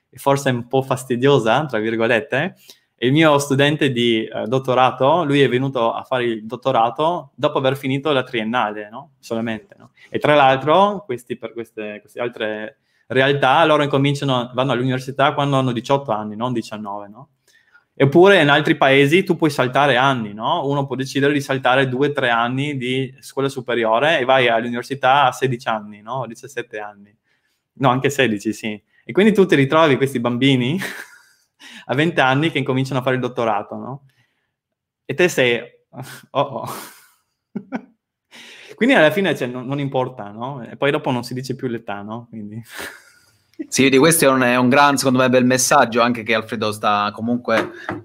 Speaker 2: è forse è un po' fastidiosa, tra virgolette, il mio studente di eh, dottorato, lui è venuto a fare il dottorato dopo aver finito la triennale, no? Solamente, no? E tra l'altro, questi, per queste, queste altre realtà loro incominciano, vanno all'università quando hanno 18 anni, non 19, no? Eppure in altri paesi tu puoi saltare anni, no? Uno può decidere di saltare 2-3 anni di scuola superiore e vai all'università a 16 anni, no? 17 anni. No, anche 16, sì. E quindi tu ti ritrovi questi bambini a 20 anni che incominciano a fare il dottorato, no? E te sei... Oh, oh. Quindi alla fine cioè, non, non, importa, no? E poi dopo non si dice più l'età, no? Quindi...
Speaker 3: Sì, di questo è un, è un, gran, secondo me, bel messaggio anche che Alfredo sta comunque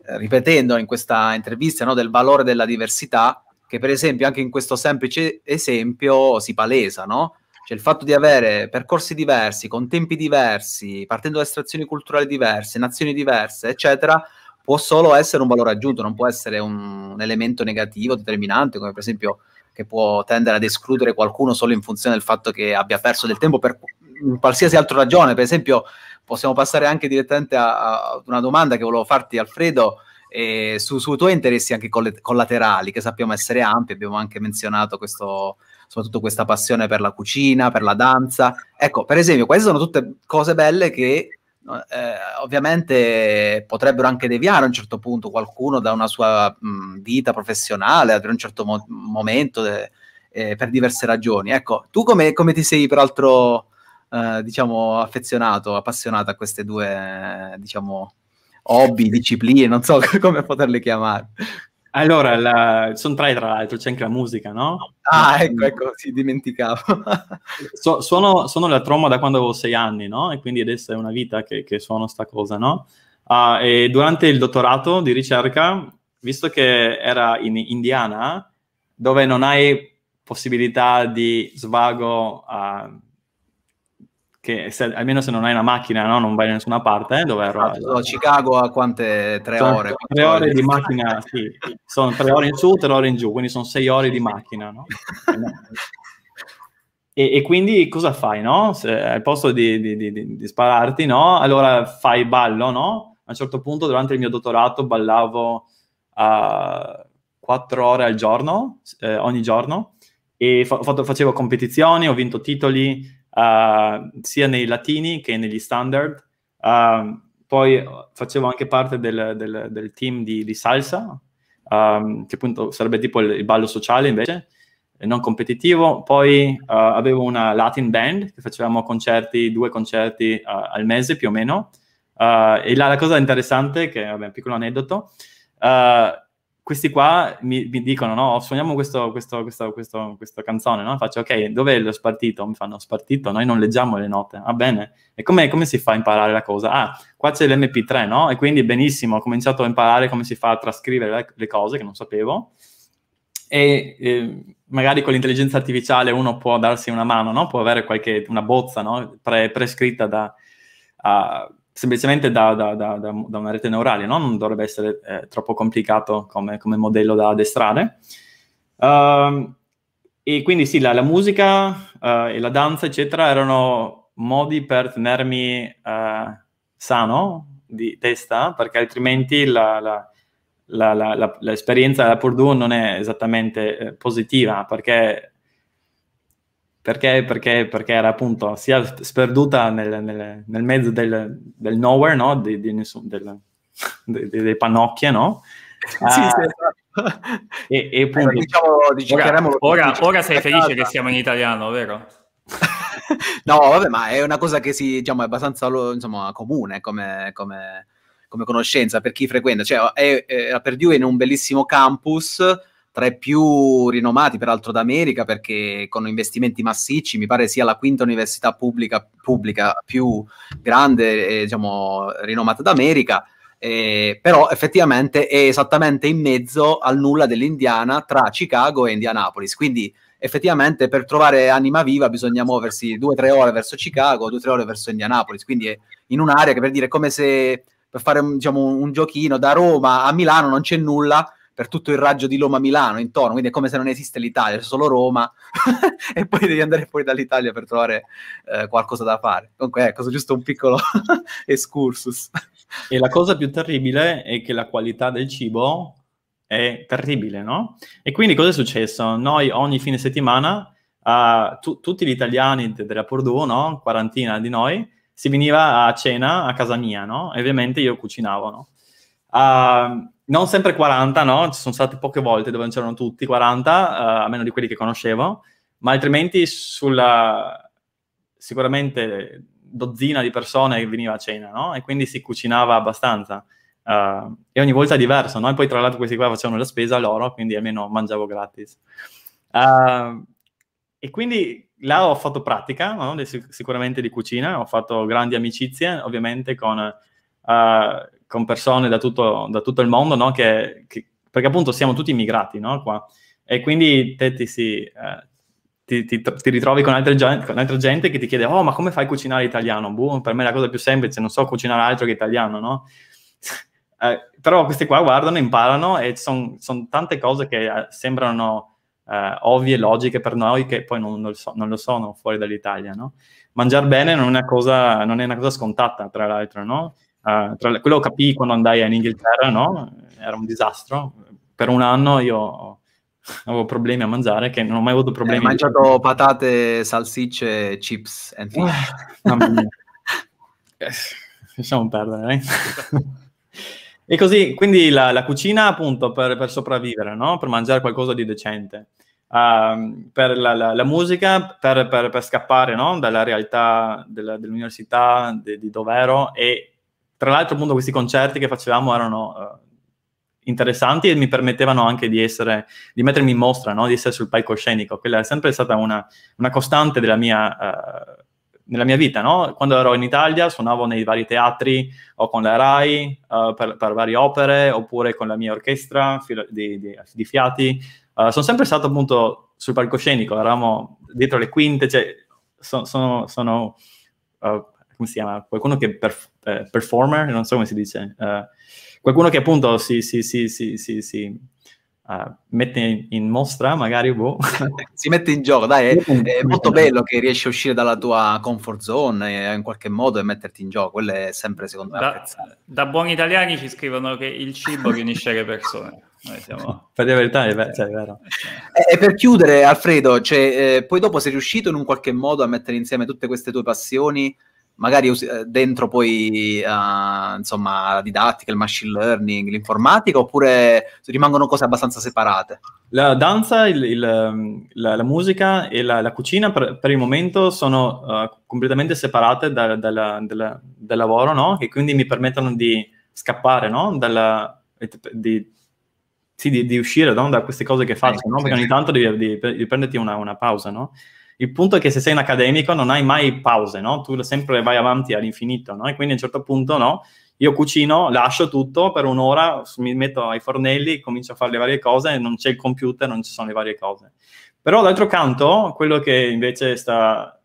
Speaker 3: eh, ripetendo in questa intervista no? del valore della diversità, che per esempio anche in questo semplice esempio si palesa, no? Cioè il fatto di avere percorsi diversi, con tempi diversi, partendo da estrazioni culturali diverse, nazioni diverse, eccetera, può solo essere un valore aggiunto, non può essere un, un elemento negativo, determinante, come per esempio che può tendere ad escludere qualcuno solo in funzione del fatto che abbia perso del tempo per qualsiasi altra ragione. Per esempio, possiamo passare anche direttamente a, a una domanda che volevo farti, Alfredo. Eh, su, sui tuoi interessi anche collaterali, che sappiamo essere ampi, abbiamo anche menzionato questo, soprattutto questa passione per la cucina, per la danza. Ecco, per esempio, queste sono tutte cose belle che eh, ovviamente potrebbero anche deviare a un certo punto qualcuno da una sua mh, vita professionale, ad un certo mo- momento, eh, eh, per diverse ragioni. Ecco, tu come, come ti sei peraltro, eh, diciamo, affezionato, appassionato a queste due, diciamo, hobby, discipline, non so come poterle chiamare.
Speaker 2: Allora, la... sono tre tra l'altro, c'è anche la musica, no? Ah, ecco,
Speaker 3: ecco, si sì, dimenticavo.
Speaker 2: so, suono, suono, la tromba da quando avevo sei anni, no? E quindi adesso è una vita che, che suono sta cosa, no? Uh, e durante il dottorato di ricerca, visto che era in Indiana, dove non hai possibilità di svago... Uh, che se, almeno se non hai una macchina no? non vai da nessuna parte eh, dove ero a Chicago a quante tre sono ore tre ore, di macchina sì. sono tre ore in su tre ore in giù quindi sono sei ore di macchina no? e, e, quindi cosa fai no? Se, al posto di, di, di, di spararti no? allora fai ballo no? a un certo punto durante il mio dottorato ballavo a quattro ore al giorno eh, ogni giorno e fa- facevo competizioni ho vinto titoli uh, sia nei latini che negli standard. Uh, poi facevo anche parte del, del, del team di, di salsa, um, che appunto sarebbe tipo il, il, ballo sociale invece, non competitivo. Poi uh, avevo una Latin band che facevamo concerti, due concerti uh, al mese più o meno. Uh, e là la cosa interessante, che è un piccolo aneddoto, uh, questi qua mi, mi dicono, no, suoniamo questo, questo, questo, questa canzone, no? Faccio, ok, dov'è lo spartito? Mi fanno, spartito, noi non leggiamo le note. Va ah, bene. E come si fa a imparare la cosa? Ah, qua c'è l'MP3, no? E quindi benissimo, ho cominciato a imparare come si fa a trascrivere le, le cose che non sapevo. E eh, magari con l'intelligenza artificiale uno può darsi una mano, no? Può avere qualche, una bozza, no? Pre, prescritta da... Uh, semplicemente da, da, da, da, una rete neurale, no? non dovrebbe essere eh, troppo complicato come, come, modello da addestrare. Uh, e quindi sì, la, la musica uh, e la danza, eccetera, erano modi per tenermi uh, sano di testa, perché altrimenti la, la, l'esperienza della Purdue non è esattamente eh, positiva, perché perché? Perché, perché era appunto sia sperduta nel, nel, nel mezzo del, del, nowhere, no? Di, di nessun, del, de, de, delle pannocchie, no? sì, ah, sì. Esatto. E, e eh, appunto,
Speaker 1: allora, diciamo, diciamo, ora, ora, sei felice che siamo in italiano, vero?
Speaker 3: no, vabbè, ma è una cosa che si, diciamo, è abbastanza insomma, comune come, come, come conoscenza per chi frequenta. Cioè, è, è, a Perdue in un bellissimo campus tra i più rinomati peraltro d'America perché con investimenti massicci mi pare sia la quinta università pubblica, pubblica più grande e eh, diciamo, rinomata d'America. Eh, però effettivamente è esattamente in mezzo al nulla dell'Indiana tra Chicago e Indianapolis. Quindi effettivamente per trovare anima viva bisogna muoversi due o tre ore verso Chicago, due o tre ore verso Indianapolis. Quindi è in un'area che per dire come se per fare diciamo, un giochino da Roma a Milano non c'è nulla per tutto il raggio di Loma-Milano intorno, quindi è come se non esiste l'Italia, c'è solo Roma e poi devi andare fuori dall'Italia per trovare eh, qualcosa da fare. Comunque, ecco, giusto un piccolo excursus.
Speaker 2: E la cosa più terribile è che la qualità del cibo è terribile, no? E quindi cosa è successo? Noi ogni fine settimana, uh, tu- tutti gli italiani della Pordu, no? Quarantina di noi, si veniva a cena a casa mia, no? E ovviamente io cucinavo, no? Uh, non sempre 40, no? Ci sono state poche volte dove non c'erano tutti 40, uh, a meno di quelli che conoscevo, ma altrimenti sulla sicuramente dozzina di persone che veniva a cena, no? E quindi si cucinava abbastanza. Uh, e ogni volta è diverso, no? E poi tra l'altro questi qua facevano la spesa loro, quindi almeno mangiavo gratis. Uh, e quindi là ho fatto pratica, no? sicuramente di cucina, ho fatto grandi amicizie, ovviamente con... Uh, con persone da tutto, da tutto il mondo, no? che, che, perché appunto siamo tutti immigrati no? Qua. E quindi te ti, si, eh, ti, ti, ti ritrovi con altra, gente, con altra, gente, che ti chiede, oh ma come fai a cucinare italiano? Boh, per me è la cosa più semplice, non so cucinare altro che italiano, no? eh, però questi qua guardano, imparano e sono son tante cose che eh, sembrano... Uh, ovvie logiche per noi che poi non, non, lo so, non, lo sono fuori dall'Italia, no? Mangiare bene non è, una cosa, non è una cosa scontata, tra l'altro, no? Uh, tra, quello capii quando andai in Inghilterra, no? Era un disastro. Per un anno io avevo problemi a mangiare, che non ho mai avuto problemi. Hai mangiato di...
Speaker 3: patate,
Speaker 2: salsicce, chips eh, Mamma mia. Eh, lasciamo perdere. Eh? e così, quindi la, la cucina appunto per, per sopravvivere, no? Per mangiare qualcosa di decente. Uh, per la, la, la musica, per, per, per, scappare no? dalla realtà della, dell'università, di, di ero, e tra l'altro, appunto, questi concerti che facevamo erano eh, interessanti e mi permettevano anche di essere, di mettermi in mostra, no? di essere sul palcoscenico. Quella è sempre stata una, una costante della mia, uh, nella mia vita, no? Quando ero in Italia suonavo nei vari teatri o con la RAI uh, per, per, varie opere oppure con la mia orchestra filo- di, di, di, fiati. Uh, sono sempre stato appunto sul palcoscenico, eravamo dietro le quinte, cioè, so, sono, sono come si chiama? Qualcuno che per, eh, performer, non so come si dice, uh, qualcuno che appunto si, si, si, si uh, mette in, mostra, magari boh. si mette in gioco, dai, è, è molto bello
Speaker 3: che riesci a uscire dalla tua comfort zone e, in qualche modo e metterti in gioco, quello è sempre secondo me da,
Speaker 1: da buoni italiani ci scrivono che il cibo riunisce le persone.
Speaker 3: per la verità è, ver- cioè, è vero. E, e, per chiudere, Alfredo, cioè, eh, poi dopo sei riuscito in un qualche modo a mettere insieme tutte queste tue passioni magari eh, dentro poi uh, insomma la didattica, il machine learning, l'informatica oppure rimangono cose abbastanza
Speaker 2: separate? La danza, il, il, mm, la, la, musica e la, la cucina per, per, il momento sono uh, completamente separate da, da, da, dal lavoro no? e quindi mi permettono di scappare no? Dalla, di, sì, di, di, uscire no? da queste cose che faccio, eh, no? perché ogni tanto devi, devi, devi prenderti una, una pausa, no? Il punto è che se sei un accademico non hai mai pause, no? Tu sempre vai avanti all'infinito, no? E quindi a un certo punto, no? Io cucino, lascio tutto per un'ora, mi metto ai fornelli, comincio a fare le varie cose, non c'è il computer, non ci sono le varie cose. Però d'altro canto, quello che invece sta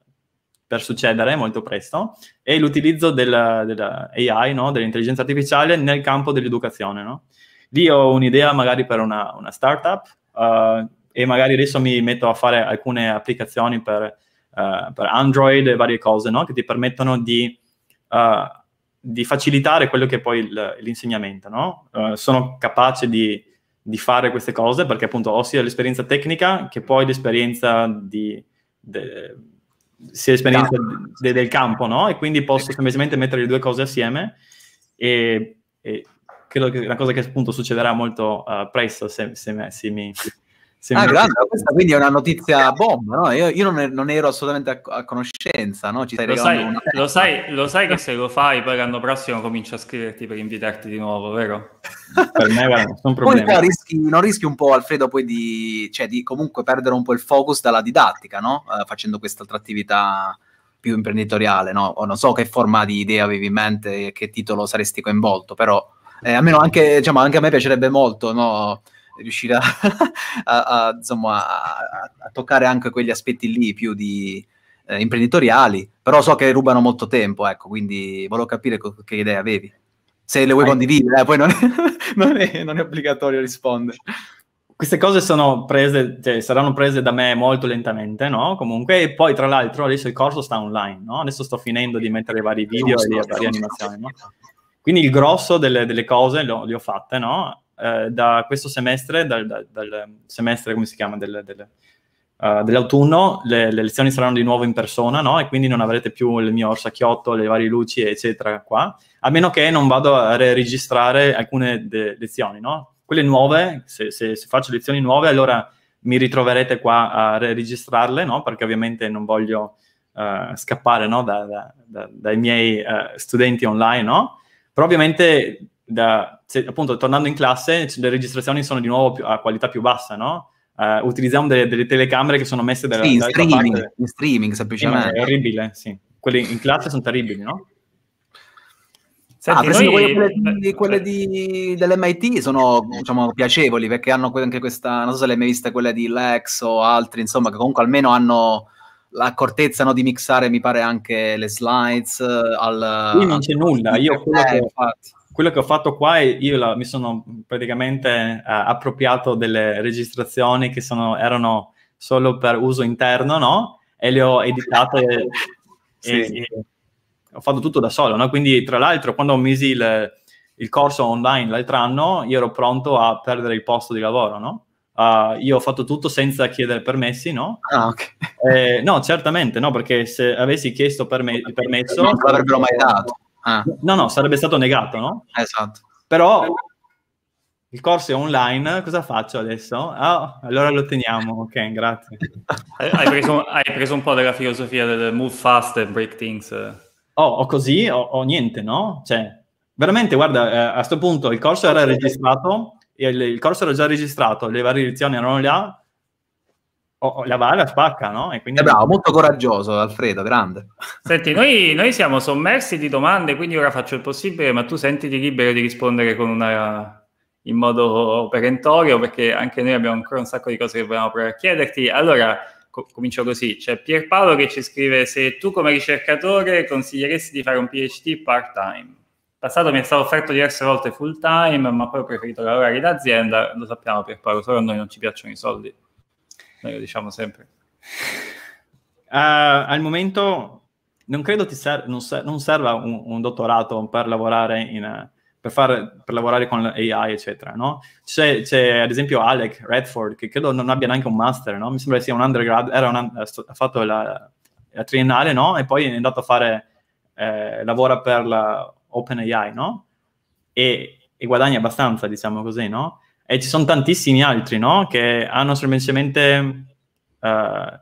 Speaker 2: per succedere molto presto è l'utilizzo dell'AI, no? dell'intelligenza artificiale, nel campo dell'educazione. No? Lì ho un'idea magari per una, una startup. Uh, e magari adesso mi metto a fare alcune applicazioni per, uh, per Android e varie cose no? che ti permettono di, uh, di, facilitare quello che è poi il, l'insegnamento. No? Uh, sono capace di, di, fare queste cose perché appunto ho sia l'esperienza tecnica che poi l'esperienza di... De, sia l'esperienza de, del campo, no? E quindi posso semplicemente mettere le due cose assieme e, e credo che è una cosa che appunto succederà molto presto se, se, se mi ah, grande,
Speaker 3: questa quindi è una notizia bomba, no? Io, io non, ne, non, ero assolutamente
Speaker 1: a, a conoscenza, no? lo, sai, lo, sai, lo, sai, che se lo fai poi l'anno prossimo comincio a scriverti per invitarti di nuovo, vero? per me guarda,
Speaker 3: non
Speaker 2: sono Poi,
Speaker 3: rischi, non rischi un po', Alfredo, poi di, cioè, di, comunque perdere un po' il focus dalla didattica, no? Uh, facendo quest'altra attività più imprenditoriale, no? O non so che forma di idea avevi in mente, e che titolo saresti coinvolto, però eh, almeno anche, diciamo, anche a me piacerebbe molto, no? riuscire a, a, insomma, a, a, toccare anche quegli aspetti lì più di, eh, imprenditoriali, però so che rubano molto tempo, ecco, quindi volevo capire co- che idee avevi.
Speaker 2: Se le vuoi condividere, eh, poi non è, non, è, non è, obbligatorio rispondere. Queste cose sono prese, cioè, saranno prese da me molto lentamente, no? Comunque, e poi tra l'altro adesso il corso sta online, no? Adesso sto finendo di mettere vari video e le varie animazioni, no? Quindi il grosso delle, delle cose le ho fatte, no? Eh, da questo semestre, dal, dal, dal, semestre, come si chiama, del, del, uh, dell'autunno, le, le, lezioni saranno di nuovo in persona, no? E quindi non avrete più il mio orsacchiotto, le varie luci, eccetera, qua, a meno che non vado a registrare alcune de- lezioni, no? Quelle nuove, se, se, se faccio lezioni nuove, allora mi ritroverete qua a registrarle, no? Perché ovviamente non voglio... Uh, scappare no? da, da, da, dai miei uh, studenti online, no? però ovviamente da, se, appunto tornando in classe le registrazioni sono di nuovo più, a qualità più bassa, no? Uh, utilizziamo delle, delle, telecamere che sono messe dalla, sì, in, streaming, parte. in streaming semplicemente. È orribile, sì. Quelle in classe sono terribili, no? Senti, ah, noi... quelle,
Speaker 3: di, eh, quelle eh. di, dell'MIT sono diciamo, piacevoli perché hanno anche questa, non so se le hai mai viste quelle di Lex o altri, insomma, che comunque almeno hanno l'accortezza
Speaker 2: no, di mixare, mi pare, anche le slides. Al, Qui non c'è nulla, io quello eh, che... Infatti quello che ho fatto qua è io la, mi sono praticamente eh, appropriato delle registrazioni che sono, erano solo per uso interno, no? E le ho editate sì. e, ho fatto tutto da solo, no? Quindi, tra l'altro, quando ho misi il, il corso online l'altro anno, io ero pronto a perdere il posto di lavoro, no? Uh, io ho fatto tutto senza chiedere permessi, no? Ah, ok. Eh, no, certamente, no, perché se avessi chiesto perme- permesso... Non avrebbero mai dato. Ah. No, no, sarebbe stato negato, no? Esatto. Però il corso è online, cosa faccio adesso? Ah, allora lo teniamo, ok, grazie. hai, preso, hai, preso, un po' della filosofia del move fast and break things. Oh, o così o, o niente, no? Cioè, veramente, guarda, eh, a questo punto il corso era registrato, il, il corso era già registrato, le varie lezioni erano là, Oh, oh, la va, la spacca, no? E quindi... Eh bravo, molto
Speaker 1: coraggioso Alfredo, grande. Senti, noi, noi, siamo sommersi di domande, quindi ora faccio il possibile, ma tu sentiti libero di rispondere una, in modo perentorio, perché anche noi abbiamo ancora un sacco di cose che vogliamo provare a chiederti. Allora, co- comincio così, c'è Pierpaolo che ci scrive se tu come ricercatore consiglieresti di fare un PhD part-time? passato mi è stato offerto diverse volte full time, ma poi ho preferito lavorare in azienda. Lo sappiamo Pierpaolo, solo a
Speaker 2: noi non ci piacciono i soldi noi lo diciamo sempre. Uh, al momento non credo ti ser- non, ser- non serva un, un, dottorato per lavorare, in, per, far, per lavorare con l'AI, eccetera, no? C'è, c'è, ad esempio Alec Redford, che credo non abbia neanche un master, no? Mi sembra sia un undergrad, un, ha fatto la, la, triennale, no? E poi è andato a fare, eh, lavora per la OpenAI, no? E, e guadagna abbastanza, diciamo così, no? E ci sono tantissimi altri, no? Che hanno semplicemente... Uh,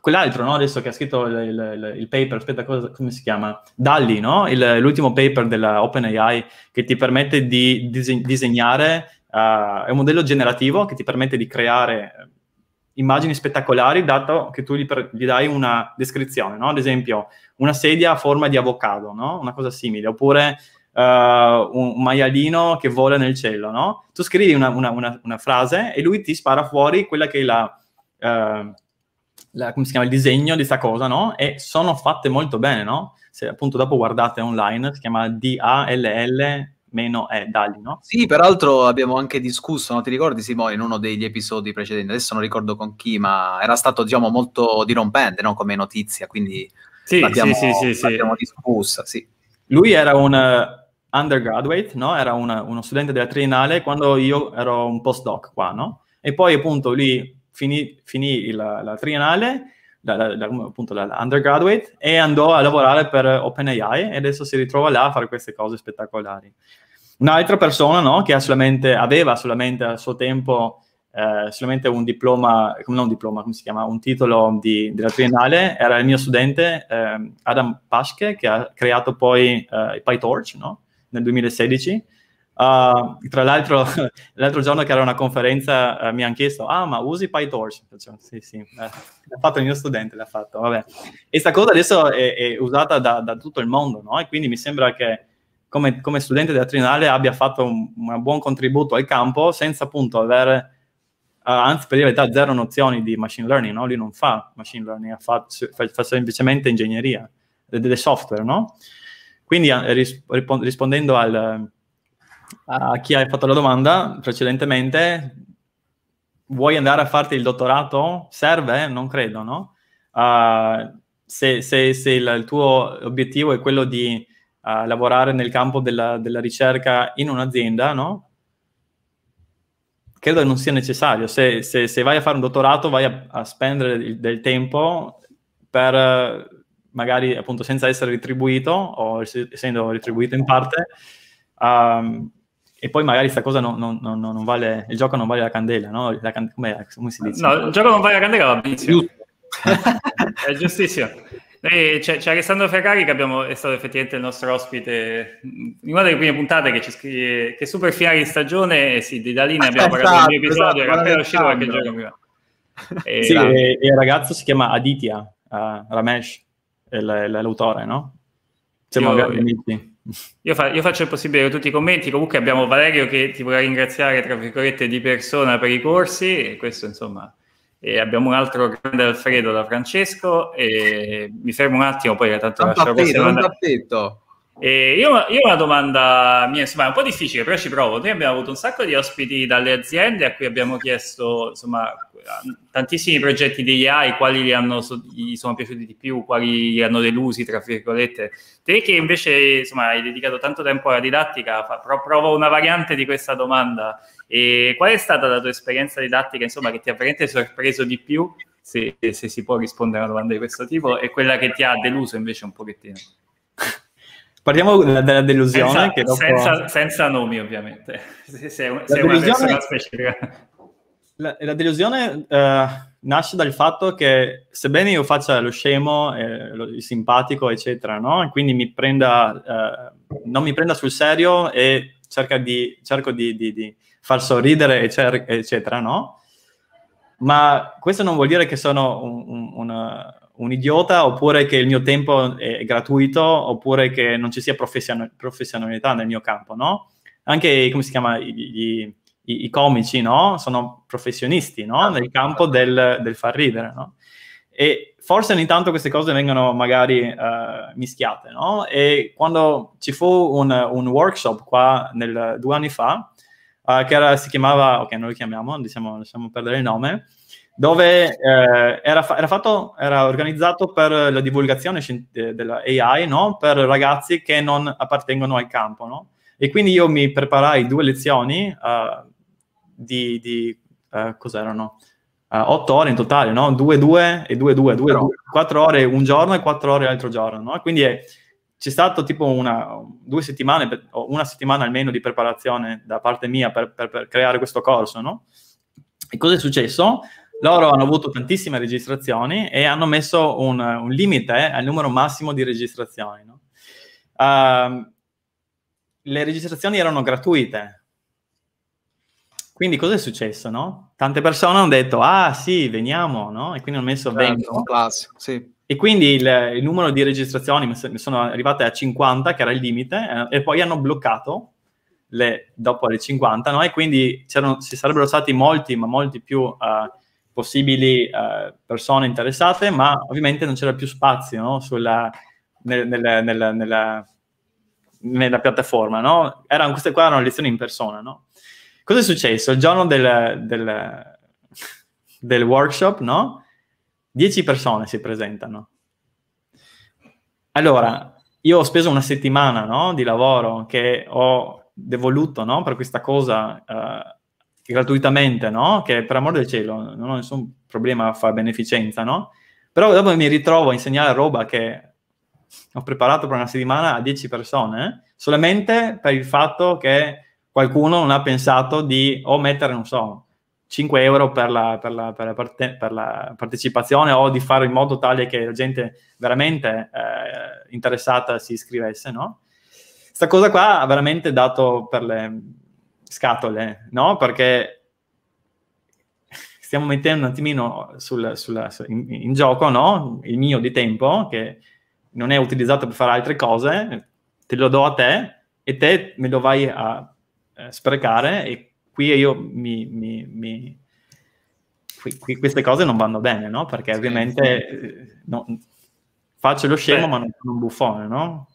Speaker 2: quell'altro, no? Adesso che ha scritto il, il, il paper, aspetta, cosa, come si chiama? Dalli, no? Il, l'ultimo paper dell'OpenAI che ti permette di diseg- disegnare... Uh, è un modello generativo che ti permette di creare immagini spettacolari dato che tu gli, per, gli dai una descrizione, no? ad esempio una sedia a forma di avocado, no? una cosa simile, oppure uh, un maialino che vola nel cielo, no? Tu scrivi una, una, una, una frase e lui ti spara fuori quella che è la, uh, la, come si chiama, il disegno di sta cosa, no? E sono fatte molto bene, no? Se appunto dopo guardate online, si chiama D-A-L-L meno è Dali, no?
Speaker 3: Sì, peraltro abbiamo anche discusso, no? ti ricordi Simone, in uno degli episodi precedenti, adesso non ricordo con chi, ma era stato diciamo molto dirompente no? come notizia, quindi sì, l'abbiamo, sì, sì, l'abbiamo
Speaker 2: discussa, sì. Lui era un eh, undergraduate, no? Era una, uno studente della triennale quando io ero un postdoc qua, no? E poi appunto lì finì, finì la, la, triennale, la, la, appunto l'undergraduate, e andò a lavorare per OpenAI e adesso si ritrova là a fare queste cose spettacolari. Un'altra persona, no? Che solamente, aveva solamente al suo tempo eh, solamente un diploma, non un diploma, come si chiama, un titolo di, della triennale, era il mio studente eh, Adam Paschke che ha creato poi eh, PyTorch no? nel 2016. Uh, ah, tra l'altro, l'altro giorno che era una conferenza uh, mi hanno chiesto, ah ma usi PyTorch? Faccio, sì, sì, eh, l'ha fatto il mio studente, l'ha fatto, vabbè. E questa cosa adesso è, è usata da, da, tutto il mondo, no? E quindi mi sembra che come, come studente della Trinale abbia fatto un, un buon contributo al campo senza appunto avere... Ah, anzi per dire la verità zero nozioni di machine learning, no? lui non fa machine learning, fa, fa, fa semplicemente ingegneria del software, no? Quindi eh, ris- rispondendo al, a chi ha fatto la domanda precedentemente, vuoi andare a farti il dottorato? Serve? Non credo, no? Uh, se, se, se il, il, tuo obiettivo è quello di uh, lavorare nel campo della, della ricerca in un'azienda, no? credo che non sia necessario. Se, se, se, vai a fare un dottorato, vai a, a spendere del, del, tempo per magari appunto senza essere retribuito o essendo retribuito in parte. Um, e poi magari questa cosa non, non, non, non, vale, il gioco non vale la candela, no? La can- come si dice? No, il gioco non vale la candela va benissimo. è giustissimo.
Speaker 1: Noi, c'è, cioè, c'è, cioè, Alessandro Ferrari che abbiamo, è stato effettivamente il nostro ospite mm, in una delle prime puntate che ci scrive che super finale di stagione, eh, sì, di da lì ne abbiamo ah, parlato nel mio esatto, episodio, era appena uscito qualche giorno prima.
Speaker 2: E, eh, sì, la... e, il ragazzo si chiama Aditya uh, Ramesh, l- l'autore, no? Siamo io, amici.
Speaker 1: Io, fa- io, faccio il possibile per tutti i commenti. Comunque abbiamo Valerio che ti vorrà ringraziare, tra virgolette, di persona per i corsi. E questo, insomma, e abbiamo un altro grande Alfredo da Francesco e mi fermo un attimo poi tanto un lascio tappetto, la prossima... un tappetto. E io, io una domanda mia, insomma, è un po' difficile, però ci provo. Noi abbiamo avuto un sacco di ospiti dalle aziende a cui abbiamo chiesto, insomma, tantissimi progetti di AI, quali gli, hanno, gli sono piaciuti di più, quali li hanno delusi, tra virgolette. Te che invece, insomma, hai dedicato tanto tempo alla didattica, fa, pro, provo una variante di questa domanda. E qual è stata la tua esperienza didattica, insomma, che ti ha veramente sorpreso di più, se, se si può rispondere a una domanda di questo tipo, e quella che ti ha deluso invece un pochettino?
Speaker 2: Partiamo dalla delusione. Senza, che dopo... senza,
Speaker 1: senza nomi, ovviamente. Se, una la se specifica.
Speaker 2: La, la delusione eh, nasce dal fatto che, sebbene io faccia lo scemo, eh, lo, il simpatico, eccetera, no? E quindi mi prenda, eh, non mi prenda sul serio e di, cerco di, di, di, far sorridere, eccetera, no? Ma questo non vuol dire che sono un, un, una, un idiota, oppure che il mio tempo è gratuito, oppure che non ci sia professionalità nel mio campo, no? Anche, come si chiama, i, i, i comici, no? Sono professionisti, no? Nel campo del, del far ridere, no? E forse ogni tanto queste cose vengono magari uh, mischiate, no? E quando ci fu un, un workshop qua nel, due anni fa, uh, che era, si chiamava, ok, non lo chiamiamo, diciamo, lasciamo perdere il nome, dove eh, era, fa- era, fatto, era, organizzato per la divulgazione eh, dell'AI no? per ragazzi che non appartengono al campo. No? E quindi io mi preparai due lezioni uh, di, di uh, cos'erano? Uh, otto ore in totale, no? Due, due e due, due, due, due. Quattro ore un giorno e quattro ore l'altro giorno, no? Quindi è, c'è stato tipo una, due settimane, o una settimana almeno di preparazione da parte mia per, per, per creare questo corso, no? E cosa è successo? loro hanno avuto tantissime registrazioni e hanno messo un, un limite eh, al numero massimo di registrazioni. No? Uh, le registrazioni erano gratuite. Quindi cosa è successo? No? Tante persone hanno detto, ah sì, veniamo, no? e quindi hanno messo certo, 20. Sì. E quindi il, il, numero di registrazioni sono arrivate a 50, che era il limite, eh, e poi hanno bloccato le, dopo le 50, no? e quindi ci sarebbero stati molti, ma molti più... Uh, possibili eh, persone interessate, ma ovviamente non c'era più spazio no? Sulla, nel, nel, nel, nella, nella, piattaforma. No? Erano, queste qua erano lezioni in persona. No? Cosa è successo? Il giorno del, del, del workshop, no? 10 persone si presentano. Allora, io ho speso una settimana no, di lavoro che ho devoluto no, per questa cosa eh, gratuitamente, no? Che per amor del cielo, non ho nessun problema a fare beneficenza, no? Però dopo mi ritrovo a insegnare roba che ho preparato per una settimana a 10 persone, solamente per il fatto che qualcuno non ha pensato di o mettere, non so, 5 euro per la, per la, per la, parte, per la partecipazione o di fare in modo tale che la gente veramente eh, interessata si iscrivesse, no? Sta cosa qua ha veramente dato per le, scatole, no? Perché stiamo mettendo un attimino sul, sulla, in, in, gioco, no? Il mio di tempo, che non è utilizzato per fare altre cose, te lo do a te e te me lo vai a eh, sprecare e qui io mi, mi, mi Qui, qui, queste cose non vanno bene, no? Perché sì, ovviamente sì. Eh, no, faccio lo scemo, Beh. ma non sono un buffone, no?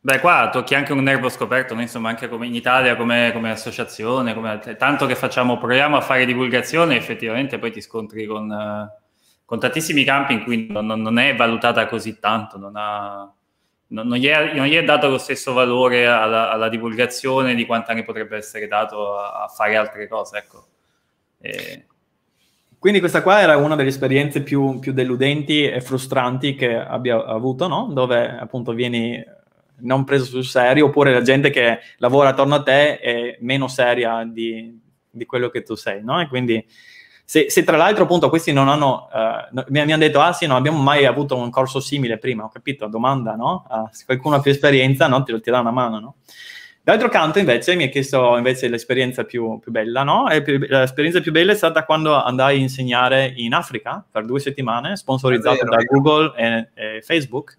Speaker 2: Beh, qua tocchi anche un nervo scoperto, noi
Speaker 1: insomma anche come in Italia, come, come associazione, come, tanto che facciamo, proviamo a fare divulgazione, effettivamente poi ti scontri con, eh, con tantissimi campi in cui non, non, è valutata così tanto, non, ha, non, non, gli, è, non gli, è, dato lo stesso valore alla, alla, divulgazione di quanto ne potrebbe essere dato a, a fare altre cose, ecco.
Speaker 2: E... Quindi questa qua era una delle esperienze più, più deludenti e frustranti che abbia avuto, no? Dove appunto vieni non preso sul serio, oppure la gente che lavora attorno a te è meno seria di, di quello che tu sei, no? E quindi, se, se tra l'altro, appunto, questi non hanno, uh, eh, mi, mi, hanno detto, ah sì, non abbiamo mai avuto un corso simile prima, ho capito, domanda, no? Uh, se qualcuno ha più esperienza, no? Ti, ti dà una mano, no? D'altro canto, invece, mi ha chiesto invece l'esperienza più, più bella, no? E più, l'esperienza più bella è stata quando andai a insegnare in Africa per due settimane, sponsorizzato vero, da Google e, e Facebook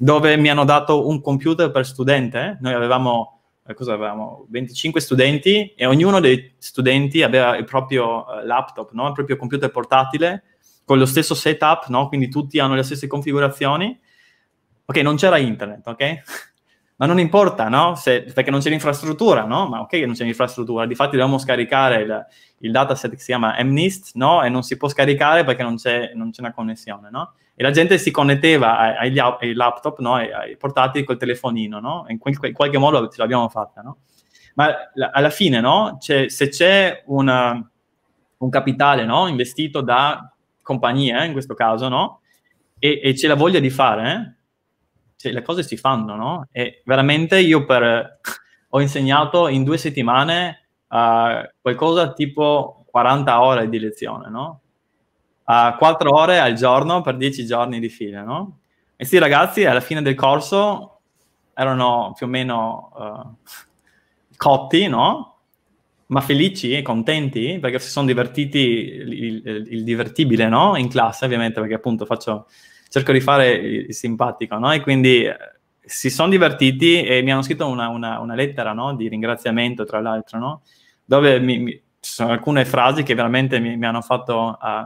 Speaker 2: dove mi hanno dato un computer per studente. Noi avevamo, eh, avevamo 25 studenti e ognuno dei studenti aveva il proprio eh, laptop, no? il proprio computer portatile con lo stesso setup, no? quindi tutti hanno le stesse configurazioni. Ok, non c'era internet, ok? ma non importa, no? Se, perché non c'è l'infrastruttura, no? Ma ok non c'è l'infrastruttura, difatti dobbiamo scaricare il, il, dataset che si chiama MNIST, no? E non si può scaricare perché non c'è, non c'è una connessione, no? e la gente si connetteva ai, ai laptop, no? ai, ai, portatili col telefonino, no? in, quel, in, qualche modo ce l'abbiamo fatta, no? Ma la, alla fine, c'è, se c'è una, un capitale investito da compagnie, eh, in questo caso, e, e, c'è la voglia di fare, eh, cioè, le cose si fanno, E veramente io per, ho insegnato in due settimane uh, qualcosa tipo 40 ore di lezione, no? a 4 ore al giorno per 10 giorni di fila, no? E sì, ragazzi, alla fine del corso erano più o meno uh, cotti, no? Ma felici e contenti perché si sono divertiti il, il, il divertibile, no? In classe, ovviamente, perché appunto faccio, cerco di fare il simpatico, no? E quindi eh, si sono divertiti e mi hanno scritto una, una, una lettera no? di ringraziamento, tra l'altro, no? dove mi, mi, ci sono alcune frasi che veramente mi, mi hanno fatto uh,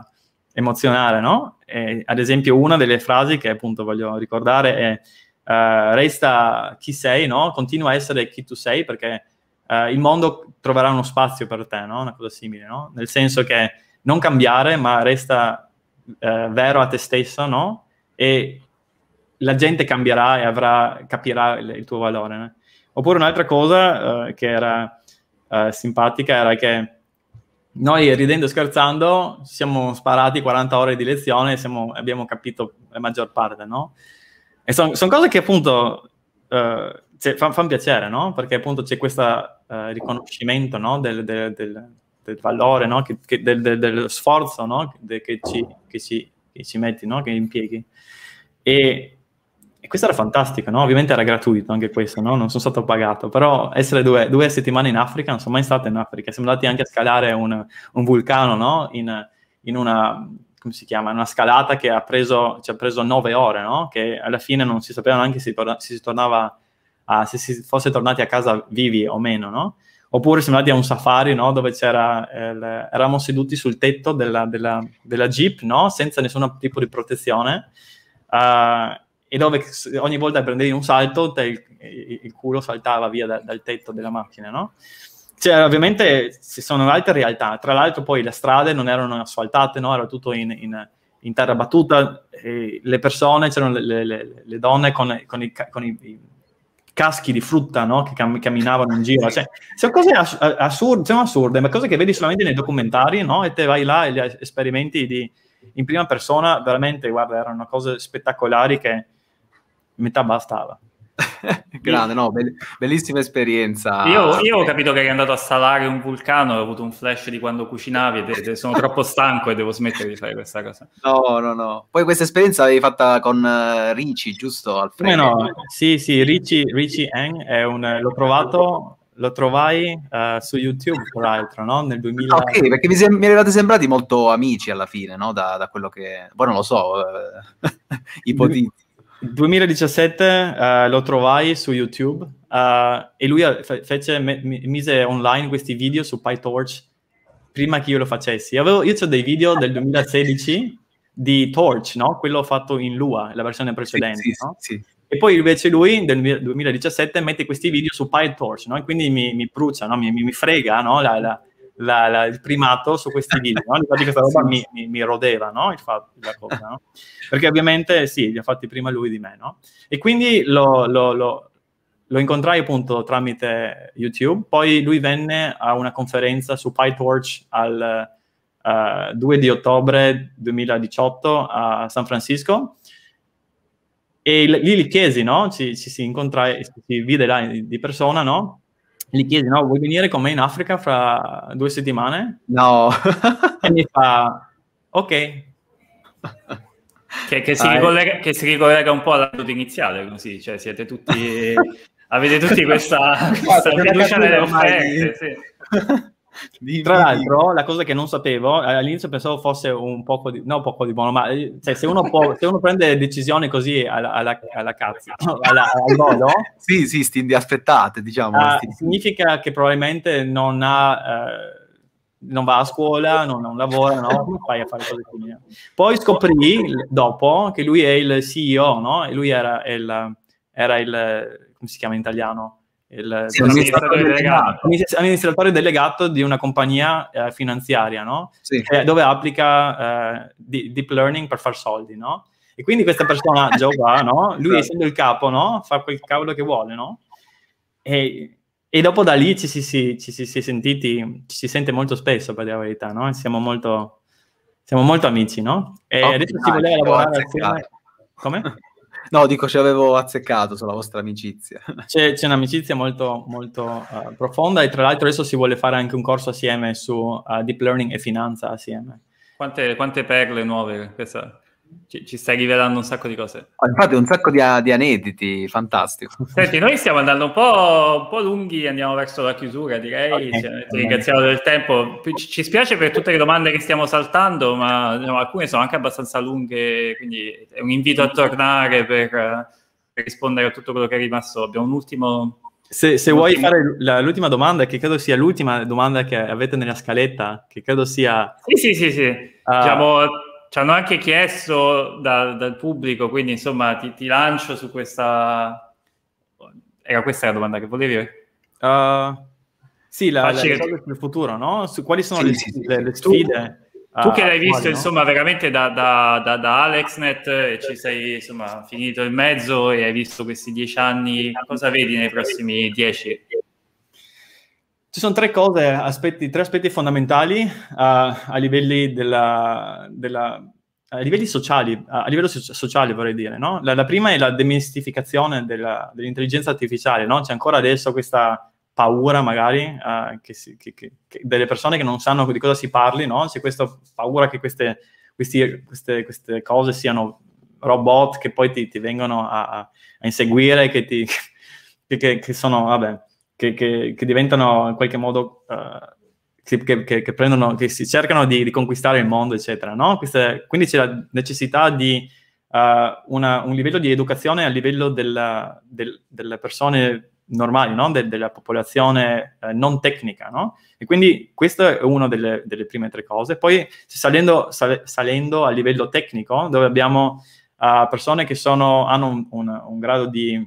Speaker 2: emozionale, no? E, ad esempio, una delle frasi che appunto voglio ricordare è uh, resta chi sei, no? Continua a essere chi tu sei perché uh, il mondo troverà uno spazio per te, no? Una cosa simile, no? Nel senso che non cambiare, ma resta uh, vero a te stesso, no? E la gente cambierà e avrà, capirà il, il tuo valore. No? Oppure un'altra cosa che era simpatica era che noi ridendo e scherzando siamo sparati 40 ore di lezione e siamo, abbiamo capito la maggior parte, no? E sono son cose che appunto eh, cioè, fanno fan piacere, no? Perché appunto c'è questo eh, riconoscimento no? del, del, del, del, valore, no? Che, che, dello sforzo no? De, che, ci, che, ci, che, ci, metti, no? Che impieghi. E e questo era fantastico, no? Ovviamente era gratuito anche questo, no? Non sono stato pagato, però essere due, due, settimane in Africa, non sono mai stato in Africa, siamo andati anche a scalare un, un vulcano, no? In, in, una, come si chiama, una scalata che ha preso, ci ha preso nove ore, no? Che alla fine non si sapeva neanche se, torna, si tornava, a, se si fosse tornati a casa vivi o meno, no? Oppure siamo andati a un safari, no? Dove c'era, eh, eravamo seduti sul tetto della, della, della, Jeep, no? Senza nessun tipo di protezione. Uh, e dove ogni volta che prendevi un salto te il, il culo saltava via da, dal tetto della macchina, no? Cioè, ovviamente ci sono altre realtà, tra l'altro poi le strade non erano asfaltate, no? Era tutto in, in, in terra battuta, le persone, c'erano le, le, le donne con, con, i, con i caschi di frutta no? che cam- camminavano in giro. Cioè, sono cose assurde, sono assurde, ma cose che vedi solamente nei documentari no? e te vai là e gli esperimenti di, in prima persona. Veramente, guarda, erano cose spettacolari che metà bastava. Grande,
Speaker 1: no, be- bellissima esperienza. Io, io, ho capito che eri andato a salare un vulcano, ho avuto un flash di quando cucinavi e de- sono
Speaker 2: troppo stanco e devo smettere di fare questa cosa. No, no,
Speaker 3: no. Poi questa esperienza l'avevi fatta con uh,
Speaker 2: Ricci, giusto? Come no? Sì, sì, Ricci, Ricci Eng è un... l'ho provato, lo trovai uh, su YouTube, tra l'altro, no? Nel 2000. Ah, ok, perché mi, sem-
Speaker 3: mi eravate sembrati molto amici alla fine, no? Da, da quello che... Poi non lo so, uh, eh,
Speaker 2: ipotizzo. 2017 uh, eh, lo trovai su YouTube uh, e lui fece, me, mise online questi video su PyTorch prima che io lo facessi. Avevo, io ho dei video del 2016 di Torch, no? quello fatto in Lua, la versione precedente. Sì, sì, no? sì. E poi invece lui nel 2017 mette questi video su PyTorch no? e quindi mi, mi brucia, mi, mi, frega la, la la, la, il primato su questi video. No? Infatti questa roba mi, mi, mi rodeva no? il fatto, la cosa, no? perché ovviamente sì, li ha fatti prima lui di me. No? E quindi lo, lo, lo, lo, incontrai appunto tramite YouTube, poi lui venne a una conferenza su PyTorch al uh, eh, 2 di ottobre 2018 a San Francisco. E lì li chiesi, no? Ci, ci si incontrai, si vide là di persona, no? gli chiede: no, vuoi venire con me in Africa fra due settimane? No. e mi fa, ok. Che, che, si ricollega, che, si ricollega,
Speaker 1: un po' all'anno iniziale, così, cioè siete tutti, avete tutti questa, questa fiducia nelle offerte, sì.
Speaker 2: Tra l'altro, la cosa che non sapevo, all'inizio pensavo fosse un poco di, no, poco di buono, ma eh, cioè, se, uno può, se, uno prende decisioni così alla, alla, alla cazzo, alla,
Speaker 3: al volo, sì, sì, sti, aspettate, diciamo. Uh,
Speaker 2: significa che probabilmente non ha... Uh, non va a scuola, non, non lavora, no? fai a fare cose simili. Poi scoprì dopo che lui è il CEO, no? E lui era il, era il, come si chiama in italiano? il sì, amministratore, delegato. delegato. amministratore delegato di una compagnia eh, finanziaria, no? Sì. Eh, dove applica eh, deep learning per far soldi, no? E quindi questa persona, Joe no? Lui esatto. essendo il capo, no? Fa quel cavolo che vuole, no? E, e dopo da lì ci si, si, ci, si, si sentiti, ci si sente molto spesso, per la verità, no? Siamo molto, siamo molto amici, no? E oh, adesso si voleva lavorare Come? No, dico ci avevo azzeccato sulla vostra amicizia. C'è, c'è un'amicizia molto, molto uh, profonda e tra l'altro adesso si vuole fare anche un corso assieme su uh, deep learning e finanza assieme.
Speaker 1: Quante, quante perle nuove questa, ci, ci, stai rivelando un sacco di cose.
Speaker 2: Oh,
Speaker 3: infatti, un sacco di, di, anediti, fantastico.
Speaker 1: Senti, noi stiamo andando un po', un po lunghi, andiamo verso la chiusura, direi. Okay. ti ringraziamo del tempo. Ci, ci, spiace per tutte le domande che stiamo saltando, ma diciamo, alcune sono anche abbastanza lunghe, quindi è un invito a tornare per, per rispondere a tutto quello che è rimasto. Abbiamo un ultimo.
Speaker 2: Se, se vuoi fare l'ultima domanda, che credo sia l'ultima domanda che avete nella scaletta, che credo sia... Sì, sì, sì, sì. Uh... Diciamo,
Speaker 1: ci hanno anche chiesto da, dal pubblico, quindi insomma ti, ti, lancio su questa... Era questa la domanda che volevi? Uh, sì, la, Facci la,
Speaker 2: per il futuro, no? Su quali sono sì, le, sì, le, le, sfide? Tu, uh, tu che uh, l'hai visto quali, insomma
Speaker 1: no? veramente da, da, da, da AlexNet e ci sei insomma finito in mezzo e hai visto questi dieci anni, cosa vedi nei prossimi dieci?
Speaker 2: Ci sono tre cose, aspetti, tre aspetti fondamentali uh, a, livelli della, della, a livelli sociali, a, a livello so- sociale vorrei dire, no? la, la, prima è la demistificazione della, dell'intelligenza artificiale, no? C'è ancora adesso questa paura magari uh, che si, che, che, delle persone che non sanno di cosa si parli, no? C'è questa paura che queste, questi, queste, queste cose siano robot che poi ti, ti vengono a, a, inseguire, che, ti, che, che sono, vabbè che, che, che diventano in qualche modo... Uh, che, che, che, prendono, che si cercano di riconquistare il mondo, eccetera. No? Questa, quindi c'è la necessità di uh, una, un livello di educazione a livello della, del, delle persone normali, no? De, della popolazione eh, non tecnica. No? E quindi questa è una delle, delle prime tre cose. Poi salendo, sal, salendo, a livello tecnico, dove abbiamo uh, persone che sono, hanno un, un, un grado di,